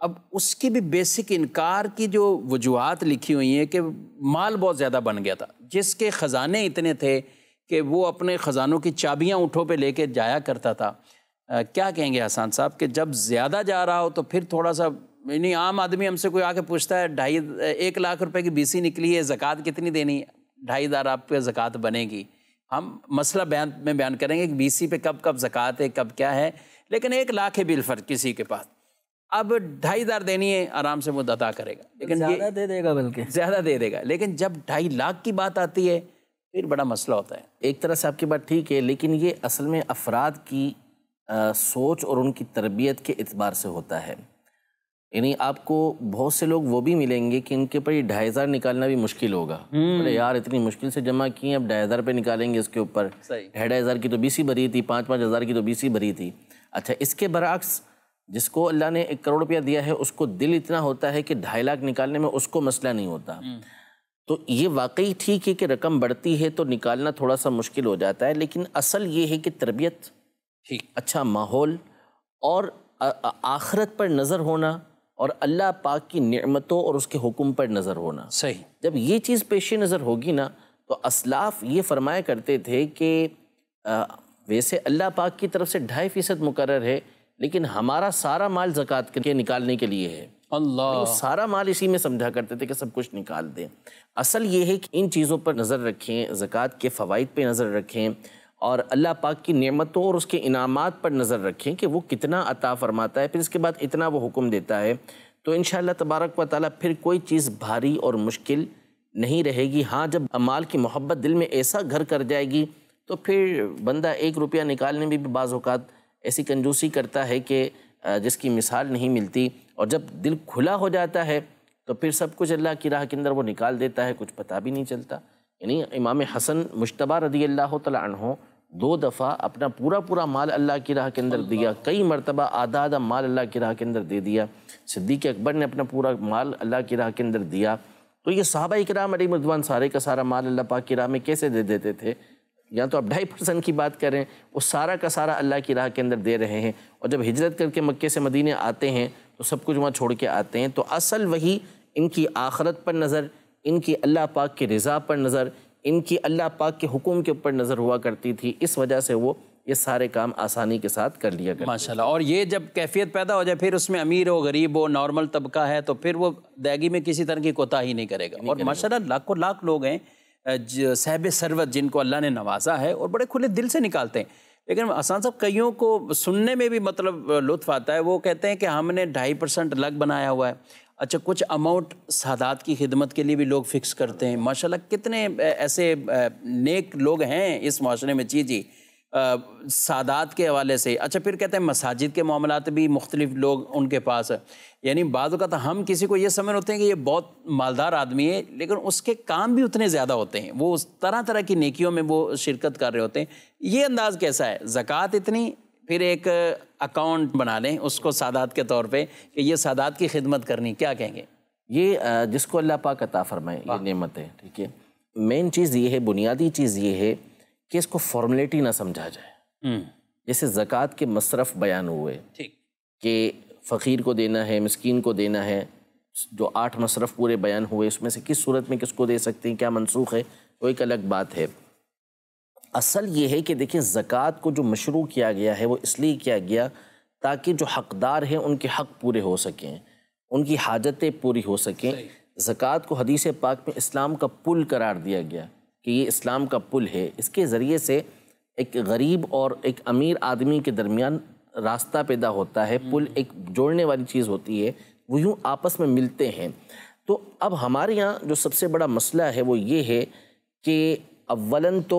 अब उसकी भी बेसिक इनकार की जो वजूहत लिखी हुई हैं कि माल बहुत ज़्यादा बन गया था जिसके ख़जाने इतने थे कि वो अपने ख़जानों की चाबियाँ उठों ले कर जाया करता था आ, क्या कहेंगे आसान साहब कि जब ज़्यादा जा रहा हो तो फिर थोड़ा सा नहीं आम आदमी हमसे कोई आके पूछता है ढाई एक लाख रुपए की बीसी निकली है जक़ात कितनी देनी है ढाई हज़ार आप पे जक़ात बनेगी हम मसला बयान में बयान करेंगे कि बीसी पे कब कब जक़ात है कब क्या है लेकिन एक लाख है बिलफर किसी के पास अब ढाई हज़ार देनी है आराम से वो अदा करेगा लेकिन ज़्यादा दे देगा बल्कि ज़्यादा दे देगा लेकिन जब ढाई लाख की बात आती है फिर बड़ा मसला होता है एक तरह से आपकी बात ठीक है लेकिन ये असल में अफराद की आ, सोच और उनकी तरबियत के अतबार से होता है यानी आपको बहुत से लोग वो भी मिलेंगे कि इनके ऊपर ये ढाई हज़ार निकालना भी मुश्किल होगा हम्म। बोले यार इतनी मुश्किल से जमा किए अब ढाई हज़ार रुपये निकालेंगे इसके ऊपर ढाई ढाई हज़ार की तो बीसी भरी थी पाँच पाँच हज़ार की तो बीसी भरी थी अच्छा इसके बरक्स जिसको अल्लाह ने एक करोड़ रुपया दिया है उसको दिल इतना होता है कि ढाई लाख निकालने में उसको मसला नहीं होता हम्म। तो ये वाकई ठीक है कि रकम बढ़ती है तो निकालना थोड़ा सा मुश्किल हो जाता है लेकिन असल ये है कि तरबियत ठीक अच्छा माहौल और आखरत पर नज़र होना और अल्लाह पाक की नमतों और उसके हुक्म पर नज़र होना सही जब ये चीज़ पेश नज़र होगी ना तो असलाफ ये फरमाया करते थे कि वैसे अल्लाह पाक की तरफ से ढाई फ़ीसद मुकर है लेकिन हमारा सारा माल जक़ात के निकालने के लिए है अल्लाह तो सारा माल इसी में समझा करते थे कि सब कुछ निकाल दें असल ये है कि इन चीज़ों पर नज़र रखें जक़ात के फ़वाद पर नज़र रखें और अल्लाह पाक की नेमतों और उसके इनामात पर नज़र रखें कि वो कितना अता फरमाता है फिर इसके बाद इतना वो हुक्म देता है तो इन तबारक व ताली फिर कोई चीज़ भारी और मुश्किल नहीं रहेगी हाँ जब अमाल की मोहब्बत दिल में ऐसा घर कर जाएगी तो फिर बंदा एक रुपया निकालने में भी, भी अवत ऐसी कंजूसी करता है कि जिसकी मिसाल नहीं मिलती और जब दिल खुला हो जाता है तो फिर सब कुछ अल्लाह की राह के अंदर वो निकाल देता है कुछ पता भी नहीं चलता यानी इमाम हसन मुशतबा रदी अल्लाह तहों दो दफ़ा अपना पूरा पूरा माल अल्लाह की राह के अंदर दिया कई मरतबा आधा आधा माल अल्लाह की राह के अंदर दे दिया सिद्दीक अकबर ने अपना पूरा माल अल्लाह की राह के अंदर दिया तो ये साहबा इकराम अली मदवान सारे का सारा माल अल्लाह पाक की राह में कैसे दे देते थे या तो आप ढाई परसेंट की बात करें वो सारा का सारा अल्लाह की राह के अंदर दे रहे हैं और जब हिजरत करके मक्के से मदीने आते हैं तो सब कुछ वहाँ छोड़ के आते हैं तो असल वही इनकी आखरत पर नज़र इनकी अल्लाह पाक की रज़ा पर नज़र इनकी अल्लाह पाक के हुकुम के ऊपर नज़र हुआ करती थी इस वजह से वो ये सारे काम आसानी के साथ कर लिया माशा और ये जब कैफियत पैदा हो जाए फिर उसमें अमीर हो गरीब हो नॉर्मल तबका है तो फिर वो दैगी में किसी तरह की कोताही नहीं करेगा नहीं और माशा लाखों लाख लोग हैं साहब सरवत जिनको अल्लाह ने नवाजा है और बड़े खुले दिल से निकालते हैं लेकिन आसान साहब कईयों को सुनने में भी मतलब लुत्फ आता है वो कहते हैं कि हमने ढाई परसेंट लग बनाया हुआ है अच्छा कुछ अमाउंट सादात की खिदमत के लिए भी लोग फिक्स करते हैं माशाल्लाह कितने ऐसे नेक लोग हैं इस माशरे में जी जी सादात के हवाले से अच्छा फिर कहते हैं मसाजिद के मामला भी मुख्तलिफ लोग उनके पास है यानी बाद का हम किसी को ये समझ होते हैं कि ये बहुत मालदार आदमी है लेकिन उसके काम भी उतने ज़्यादा होते हैं वो उस तरह तरह की नेकियों में वो शिरकत कर रहे होते हैं ये अंदाज़ कैसा है ज़क़़त इतनी फिर एक अकाउंट बना लें उसको सादात के तौर पे कि ये सादात की खिदमत करनी क्या कहेंगे ये जिसको अल्लाह पाक अता फरमाए ये नेमत है ठीक है मेन चीज़ ये है बुनियादी चीज़ ये है कि इसको फॉर्मेलिटी ना समझा जाए हम्म। जैसे ज़क़़त के मशरफ़ बयान हुए ठीक कि फ़कीर को देना है मस्किन को देना है जो आठ मशरफ़ पूरे बयान हुए उसमें से किस सूरत में किसको दे सकते हैं क्या मनसूख है वो एक अलग बात है असल ये है कि देखिए ज़क़़त को जो मशरू किया गया है वो इसलिए किया गया ताकि जो हकदार हैं उनके हक पूरे हो सकें उनकी हाजतें पूरी हो सकें ज़क़़त को हदीस पाक में इस्लाम का पुल करार दिया गया कि ये इस्लाम का पुल है इसके ज़रिए से एक गरीब और एक अमीर आदमी के दरमियान रास्ता पैदा होता है पुल हम्म। एक जोड़ने वाली चीज़ होती है वो यूँ आपस में मिलते हैं तो अब हमारे यहाँ जो सबसे बड़ा मसला है वो ये है कि अवला तो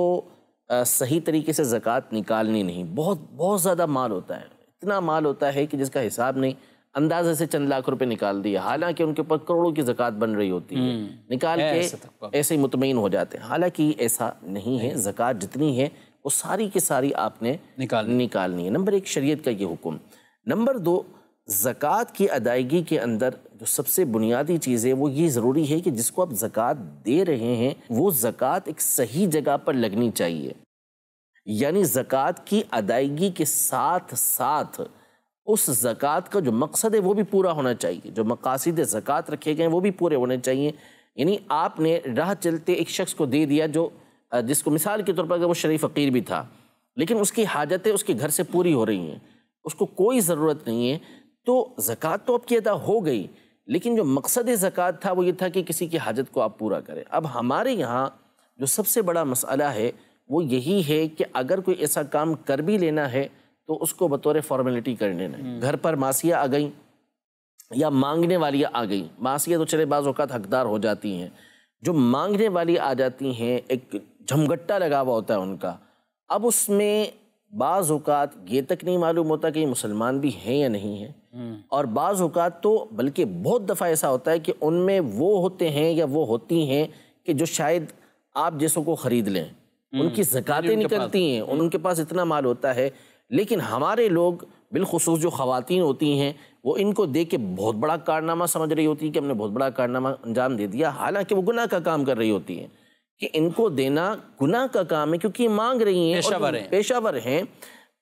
सही तरीके से ज़क़़त निकालनी नहीं बहुत बहुत ज़्यादा माल होता है इतना माल होता है कि जिसका हिसाब नहीं अंदाजे से चंद लाख रुपए निकाल दिए हालांकि उनके ऊपर करोड़ों की जक़ात बन रही होती है हम्म। निकाल के ऐसे ही मुतमिन हो जाते हैं हालांकि ऐसा नहीं है जक़ात जितनी है वो सारी की सारी आपने निकालनी निकालनी है नंबर एक शरीयत का ये हुक्म नंबर दो ज़क़़त की अदायगी के अंदर जो सबसे बुनियादी चीज़ है वो ये ज़रूरी है कि जिसको आप ज़क़़त दे रहे हैं वो ज़क़़त एक सही जगह पर लगनी चाहिए यानी ज़क़़त की अदायगी के साथ साथ उस ज़क़़त का जो मकसद है वो भी पूरा होना चाहिए जो मकासद ज़क़़त रखे गए हैं वो भी पूरे होने चाहिए यानी आपने राह चलते एक शख्स को दे दिया जो जिसको मिसाल के तौर पर अगर वो शरीफ फ़कीर भी था लेकिन उसकी हाजतें उसके घर से पूरी हो रही हैं उसको कोई ज़रूरत नहीं है तो ज़क़़त तो आपकी अदा हो गई लेकिन जो मकसद ज़क़़त था वो ये था कि किसी की हाजत को आप पूरा करें अब हमारे यहाँ जो सबसे बड़ा मसला है वो यही है कि अगर कोई ऐसा काम कर भी लेना है तो उसको बतौर फॉर्मेलिटी कर लेना हम्म। घर पर मासियाँ आ गई या मांगने वाली आ गई मासियाँ तो चले बाज़ हकदार हो जाती हैं जो मांगने वाली आ जाती हैं एक झमघट्टा लगा हुआ होता है उनका अब उसमें बाज़ात ये तक नहीं मालूम होता कि मुसलमान भी हैं या नहीं हैं हम्म। और बाज़ात तो बल्कि बहुत दफ़ा ऐसा होता है कि उनमें वो होते हैं या वो होती हैं कि जो शायद आप जैसों को ख़रीद लें हम्म। उनकी ज़क़ातें निकलती हैं उनके पास इतना माल होता है लेकिन हमारे लोग बिलखसूस जो खातन होती हैं वो इनको देख के बहुत बड़ा कारनामा समझ रही होती है कि हमने बहुत बड़ा कारनामा अंजाम दे दिया हालांकि वो गुनाह का काम कर रही होती हैं कि इनको देना गुनाह का काम है क्योंकि ये मांग रही हैं पेशावर हैं पेशावर हैं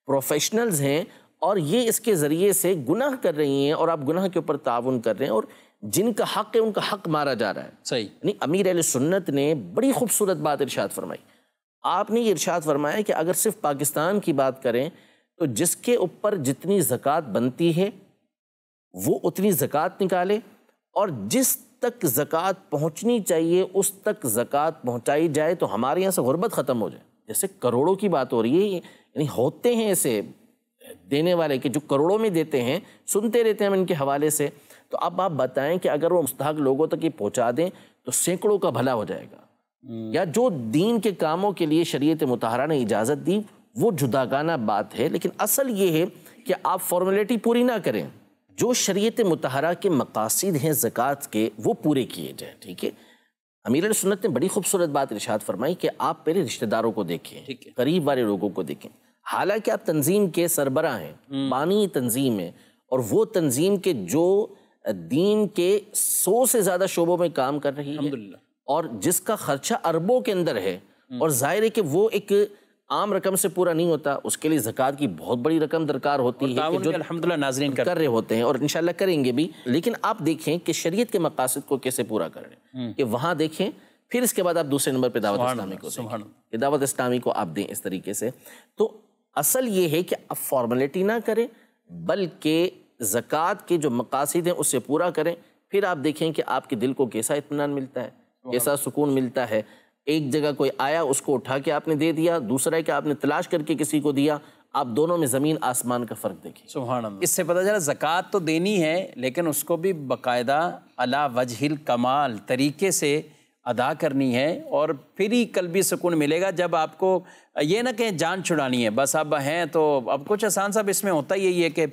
प्रोफेशनल्स हैं और ये इसके ज़रिए से गुनाह कर रही हैं और आप गुनाह के ऊपर ताउन कर रहे हैं और जिनका हक है उनका हक मारा जा रहा है सही यानी अमीर अल सुन्नत ने बड़ी खूबसूरत बात इर्शाद फरमाई आपने ये इर्शाद फरमाया कि अगर सिर्फ पाकिस्तान की बात करें तो जिसके ऊपर जितनी ज़क़़त बनती है वो उतनी ज़क़़त निकाले और जिस तक ज़क़़त पहुँचनी चाहिए उस तक ज़क़़त पहुँचाई जाए तो हमारे यहाँ से गुर्बत ख़त्म हो जाए जैसे करोड़ों की बात हो रही है यानी होते हैं ऐसे देने वाले के जो करोड़ों में देते हैं सुनते रहते हैं हम इनके हवाले से तो अब आप बताएं कि अगर वो मुस्तक लोगों तक ये पहुँचा दें तो सैकड़ों का भला हो जाएगा हम्म। या जो दीन के कामों के लिए शरीत मतहरा ने इजाज़त दी वो जुदागाना बात है लेकिन असल ये है कि आप फॉर्मेलिटी पूरी ना करें जो शरीयत मतहरा के मकासद हैं ज़क़़त के वो पूरे किए जाए ठीक है अमीर सुन्नत ने बड़ी खूबसूरत बात इर्शाद फरमाई कि आप मेरे रिश्तेदारों को देखें करीब वाले लोगों को देखें हालांकि आप तंजीम के सरबरा हैं बानी हम्म। तंजीम है और वो तंजीम के जो दीन के सौ से ज़्यादा शोबों में काम कर रही है और जिसका खर्चा अरबों के अंदर है हम्म। और ज़ाहिर है कि वो एक आम रकम से पूरा नहीं होता उसके लिए जक़ात की बहुत बड़ी रकम दरकार होती है कि जो अलहमदिल्ला नाजरीन कर, कर रहे होते हैं और इन करेंगे भी लेकिन आप देखें कि शरीयत के मकासद को कैसे पूरा कर रहे हैं हम्म। कि वहाँ देखें फिर इसके बाद आप दूसरे नंबर पर दावत इस्लामी को दावत इस्लामी को आप दें इस तरीके से तो असल ये है कि आप फॉर्मेलिटी ना करें बल्कि ज़क़़त के जो मकासद हैं उससे पूरा करें फिर आप देखें कि आपके दिल को कैसा इतमान मिलता है कैसा सुकून मिलता है एक जगह कोई आया उसको उठा के आपने दे दिया दूसरा है कि आपने तलाश करके किसी को दिया आप दोनों में ज़मीन आसमान का फ़र्क देखिए सुबहान इससे पता चला जक़ात तो देनी है लेकिन उसको भी बाकायदा अला वजहिल कमाल तरीके से अदा करनी है और फिर ही कल भी सुकून मिलेगा जब आपको ये ना कहें जान छुड़ानी है बस अब हैं तो अब कुछ आसान साहब इसमें होता यही है कि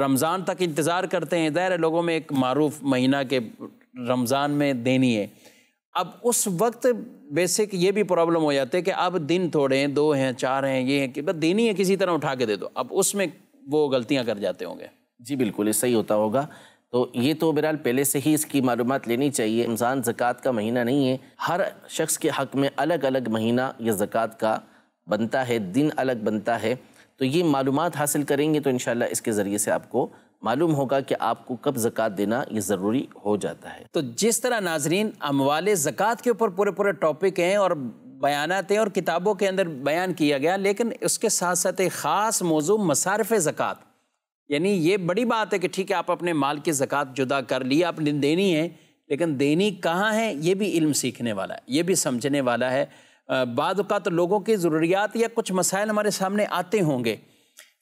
रमज़ान तक इंतज़ार करते हैं ज़ाहिर लोगों में एक मरूफ महीना के रमज़ान में देनी है अब उस वक्त बेसिक ये भी प्रॉब्लम हो जाते कि अब दिन थोड़े हैं दो हैं चार हैं ये हैं कि बस दिन ही है किसी तरह उठा के दे दो अब उसमें वो गलतियाँ कर जाते होंगे जी बिल्कुल सही होता होगा तो ये तो बहरहाल पहले से ही इसकी मालूम लेनी चाहिए रमज़ान ज़क़़त का महीना नहीं है हर शख्स के हक़ में अलग अलग महीना ये ज़क़़त का बनता है दिन अलग बनता है तो ये मालूम हासिल करेंगे तो इन इसके ज़रिए से आपको मालूम होगा कि आपको कब ज़क़़त देना ये ज़रूरी हो जाता है तो जिस तरह नाजरीन अमवाल ज़क़़त के ऊपर पूरे पूरे टॉपिक हैं और आते हैं और किताबों के अंदर बयान किया गया लेकिन उसके साथ साथ एक ख़ास मौजू मसारफ़ ज़क़़त यानी ये बड़ी बात है कि ठीक है आप अपने माल की ज़क़़त जुदा कर ली आपने देनी है लेकिन देनी कहाँ है ये भी इल्म सीखने वाला है ये भी समझने वाला है बाद तो लोगों की ज़रूरियात या कुछ मसाइल हमारे सामने आते होंगे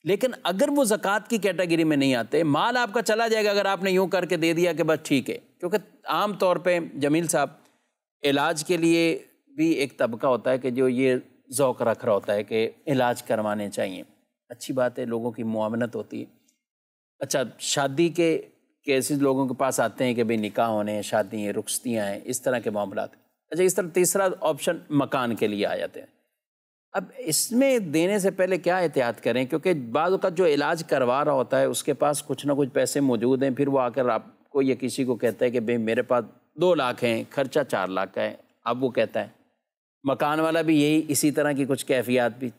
लेकिन अगर वो जक़ात की कैटेगरी में नहीं आते माल आपका चला जाएगा अगर आपने यूँ करके दे दिया कि बस ठीक है क्योंकि आम तौर पे जमील साहब इलाज के लिए भी एक तबका होता है कि जो ये ओक़ रख रहा होता है कि इलाज करवाने चाहिए अच्छी बात है लोगों की मामनत होती है अच्छा शादी के केसेस लोगों के पास आते हैं कि भाई निकाह होने हैं शादी हैं रुखसतियाँ हैं इस तरह के मामला अच्छा इस तरह तीसरा ऑप्शन मकान के लिए आ जाते हैं अब इसमें देने से पहले क्या एहतियात करें क्योंकि बाद का जो इलाज करवा रहा होता है उसके पास कुछ ना कुछ पैसे मौजूद हैं फिर वो आकर आपको या किसी को कहता है कि भाई मेरे पास दो लाख हैं खर्चा चार लाख का है अब वो कहता है मकान वाला भी यही इसी तरह की कुछ कैफियात भी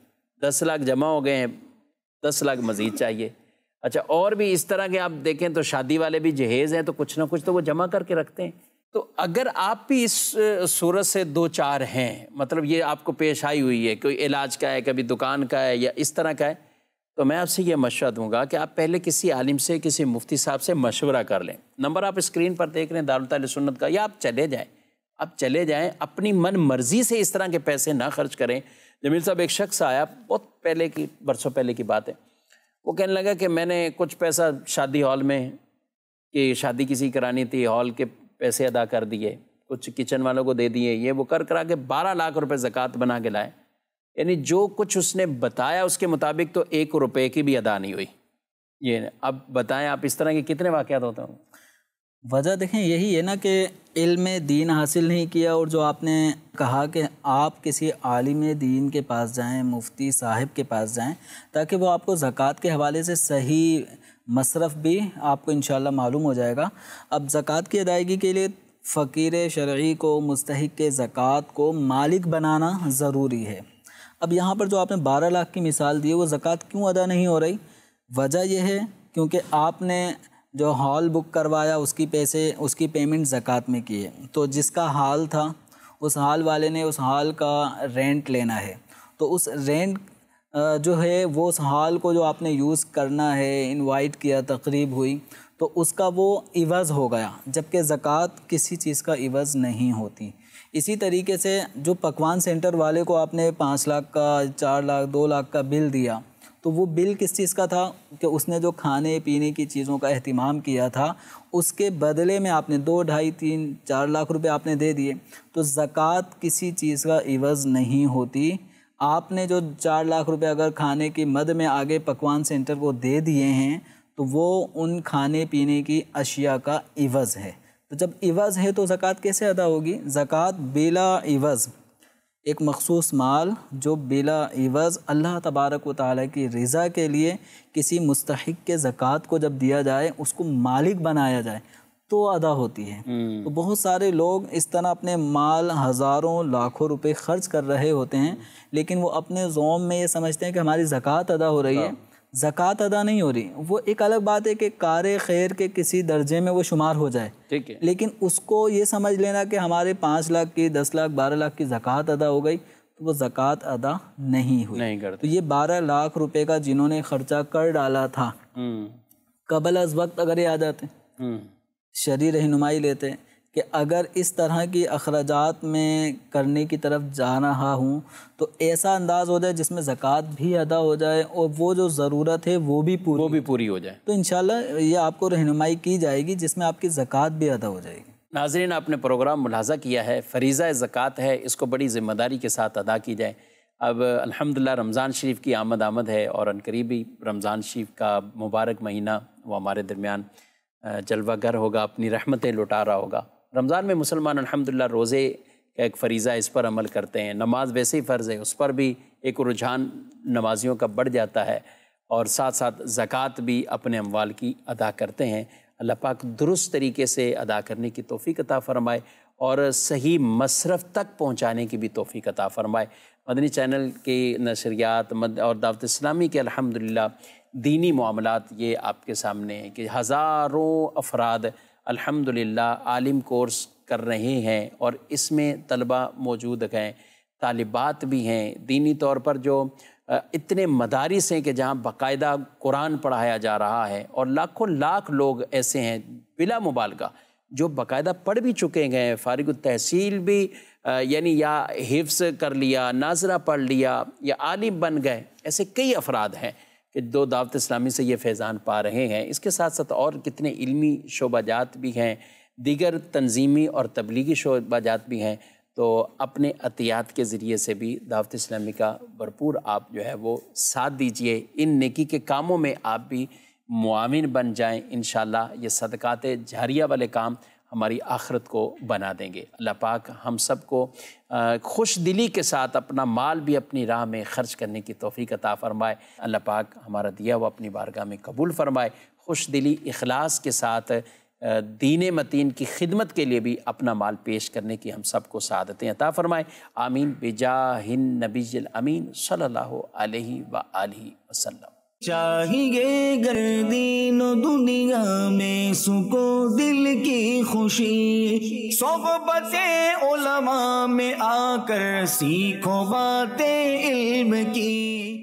दस लाख जमा हो गए हैं दस लाख मज़ीद चाहिए अच्छा और भी इस तरह के आप देखें तो शादी वाले भी जहेज़ हैं तो कुछ ना कुछ तो वो जमा करके रखते हैं तो अगर आप भी इस सूरत से दो चार हैं मतलब ये आपको पेश आई हुई है कोई इलाज का है कभी दुकान का है या इस तरह का है तो मैं आपसे ये मशवरा दूंगा कि आप पहले किसी आलिम से किसी मुफ्ती साहब से मशवरा कर लें नंबर आप स्क्रीन पर देख रहे हैं दारुल सुन्नत का या आप चले जाएँ आप चले जाएँ अपनी मन मर्जी से इस तरह के पैसे ना खर्च करें जमील साहब एक शख्स आया बहुत पहले की बरसों पहले की बात है वो कहने लगा कि मैंने कुछ पैसा शादी हॉल में कि शादी किसी करानी थी हॉल के पैसे अदा कर दिए कुछ किचन वालों को दे दिए ये वो कर करा के बारह लाख रुपए ज़क़ात बना के लाए यानी जो कुछ उसने बताया उसके मुताबिक तो एक रुपए की भी अदा नहीं हुई ये अब बताएं आप इस तरह के कितने वाक़ होते हैं वजह देखें यही है ना कि इल्म दीन हासिल नहीं किया और जो आपने कहा कि आप किसी आलिम दीन के पास जाएं मुफ्ती साहिब के पास जाएं ताकि वो आपको ज़क़़त के हवाले से सही मसरफ़ भी आपको इन मालूम हो जाएगा अब ज़क़़त की अदायगी के लिए फ़कीर शर्य को मुस्तक के ज़क़़त को मालिक बनाना ज़रूरी है अब यहाँ पर जो आपने बारह लाख की मिसाल दी है वो ज़क़़त क्यों अदा नहीं हो रही वजह यह है क्योंकि आपने जो हॉल बुक करवाया उसकी पैसे उसकी पेमेंट ज़क़़त में की है तो जिसका हाल था उस हाल वाले ने उस हाल का रेंट लेना है तो उस रेंट जो है वो उस हाल को जो आपने यूज़ करना है इनवाइट किया तकरीब हुई तो उसका वो इवज़ हो गया जबकि ज़क़़त किसी चीज़ का इवज़ नहीं होती इसी तरीके से जो पकवान सेंटर वाले को आपने पाँच लाख का चार लाख दो लाख का बिल दिया तो वो बिल किस चीज़ का था कि उसने जो खाने पीने की चीज़ों का अहतमाम किया था उसके बदले में आपने दो ढाई तीन चार लाख रुपए आपने दे दिए तो ज़क़़त किसी चीज़ का इवज़ नहीं होती आपने जो चार लाख रुपए अगर खाने की मद में आगे पकवान सेंटर को दे दिए हैं तो वो उन खाने पीने की अशिया का इवज़ है तो जब इवज़ है तो ज़क़़त कैसे अदा होगी ज़क़़त बिला इवज़ एक मखसूस माल जो बिला इवज़ अल्लाह तबारक व ताली की रज़ा के लिए किसी मुस्तक के ज़क़़त को जब दिया जाए उसको मालिक बनाया जाए तो अदा होती है हम्म। तो बहुत सारे लोग इस तरह अपने माल हज़ारों लाखों रुपए खर्च कर रहे होते हैं लेकिन वो अपने जोम में ये समझते हैं कि हमारी ज़क़़त अदा हो रही है हाँ। ज़क़़त अदा नहीं हो रही वो एक अलग बात है कि कार खैर के किसी दर्जे में वो शुमार हो जाए ठीक है लेकिन उसको ये समझ लेना कि हमारे पाँच लाख की दस लाख बारह लाख की ज़क़़त अदा हो गई तो वो ज़क़़त अदा नहीं हुई नहीं करते तो ये बारह लाख रुपए का जिन्होंने ख़र्चा कर डाला था हम्म। कबल अज वक्त अगर ये आ जाते हम्म। शरी रहनुमाई लेते हैं कि अगर इस तरह की अखराज में करने की तरफ जा रहा हूँ तो ऐसा अंदाज हो जाए जिसमें ज़क़़त भी अदा हो जाए और वो जो ज़रूरत है वो भी पूरी वो भी पूरी हो जाए तो इन ये आपको रहनुमाई की जाएगी जिसमें आपकी ज़क़़त भी अदा हो जाएगी नाजरीन आपने प्रोग्राम मुलाजा किया है फरीज़ा ज़क़़त है इसको बड़ी ज़िम्मेदारी के साथ अदा की जाए अब अल्हम्दुलिल्लाह रमज़ान शरीफ की आमद आमद है और अनकरीबी रमज़ान शरीफ का मुबारक महीना वो हमारे दरमियान जलवा गर होगा अपनी रहमतें लुटा रहा होगा रमज़ान में मुसलमान अलहमदिल्ला रोज़े का एक फरीज़ा इस पर अमल करते हैं नमाज वैसे ही फ़र्ज़ है उस पर भी एक रुझान नमाजियों का बढ़ जाता है और साथ साथ ज़क़़त भी अपने अमवाल की अदा करते हैं अल्लाह पाक दुरुस्त तरीके से अदा करने की तोफ़ी अता फ़रमाए और सही मसरफ़ तक पहुँचाने की भी तोफ़ी अता फ़रमाए मदनी चैनल की नशरियात मद और दावत इस्लामी के अलहमदिल्ला दीनी मामला ये आपके सामने हैं कि हज़ारों अफराद अल्हम्दुलिल्लाह आलिम कोर्स कर रहे हैं और इसमें तलबा मौजूद हैं तालिबात भी हैं दीनी तौर पर जो इतने मदारस हैं कि जहाँ बाकायदा कुरान पढ़ाया जा रहा है और लाखों लाख लोग ऐसे हैं बिला मुबालगा जो बाकायदा पढ़ भी चुके हैं फारग तहसील भी यानी या हिफ्स कर लिया नाजरा पढ़ लिया या आलिम बन गए ऐसे कई अफराद हैं दो दावत इस्लामी से ये फैज़ान पा रहे हैं इसके साथ साथ और कितने इलमी शोबाजात भी हैं दीगर तंजीमी और तबलीगी शोबाजात भी हैं तो अपने अतियात के ज़रिए से भी दावत इस्लामी का भरपूर आप जो है वो साथ दीजिए इन नेकी के कामों में आप भी मुआवन बन जाएँ इन ये सदक़ात जारिया वाले काम हमारी आखरत को बना देंगे अल्लाह पाक हम सब को खुश दिली के साथ अपना माल भी अपनी राह में खर्च करने की तोफ़ी अता फ़रमाए अल्लाह पाक हमारा दिया हुआ अपनी बारगाह में कबूल फ़रमाए खुश दिली अखलास के साथ दीन मतीन की खिदमत के लिए भी अपना माल पेश करने की हम सबको सादतें अता फ़रमाएँ आमीन बिजा हिन नबीज़ अमीन सल्ला व वसलम चाहिए गर्दीन दुनिया में सुको दिल की खुशी सोहबते ओलमा में आकर सीखो बातें इल्म की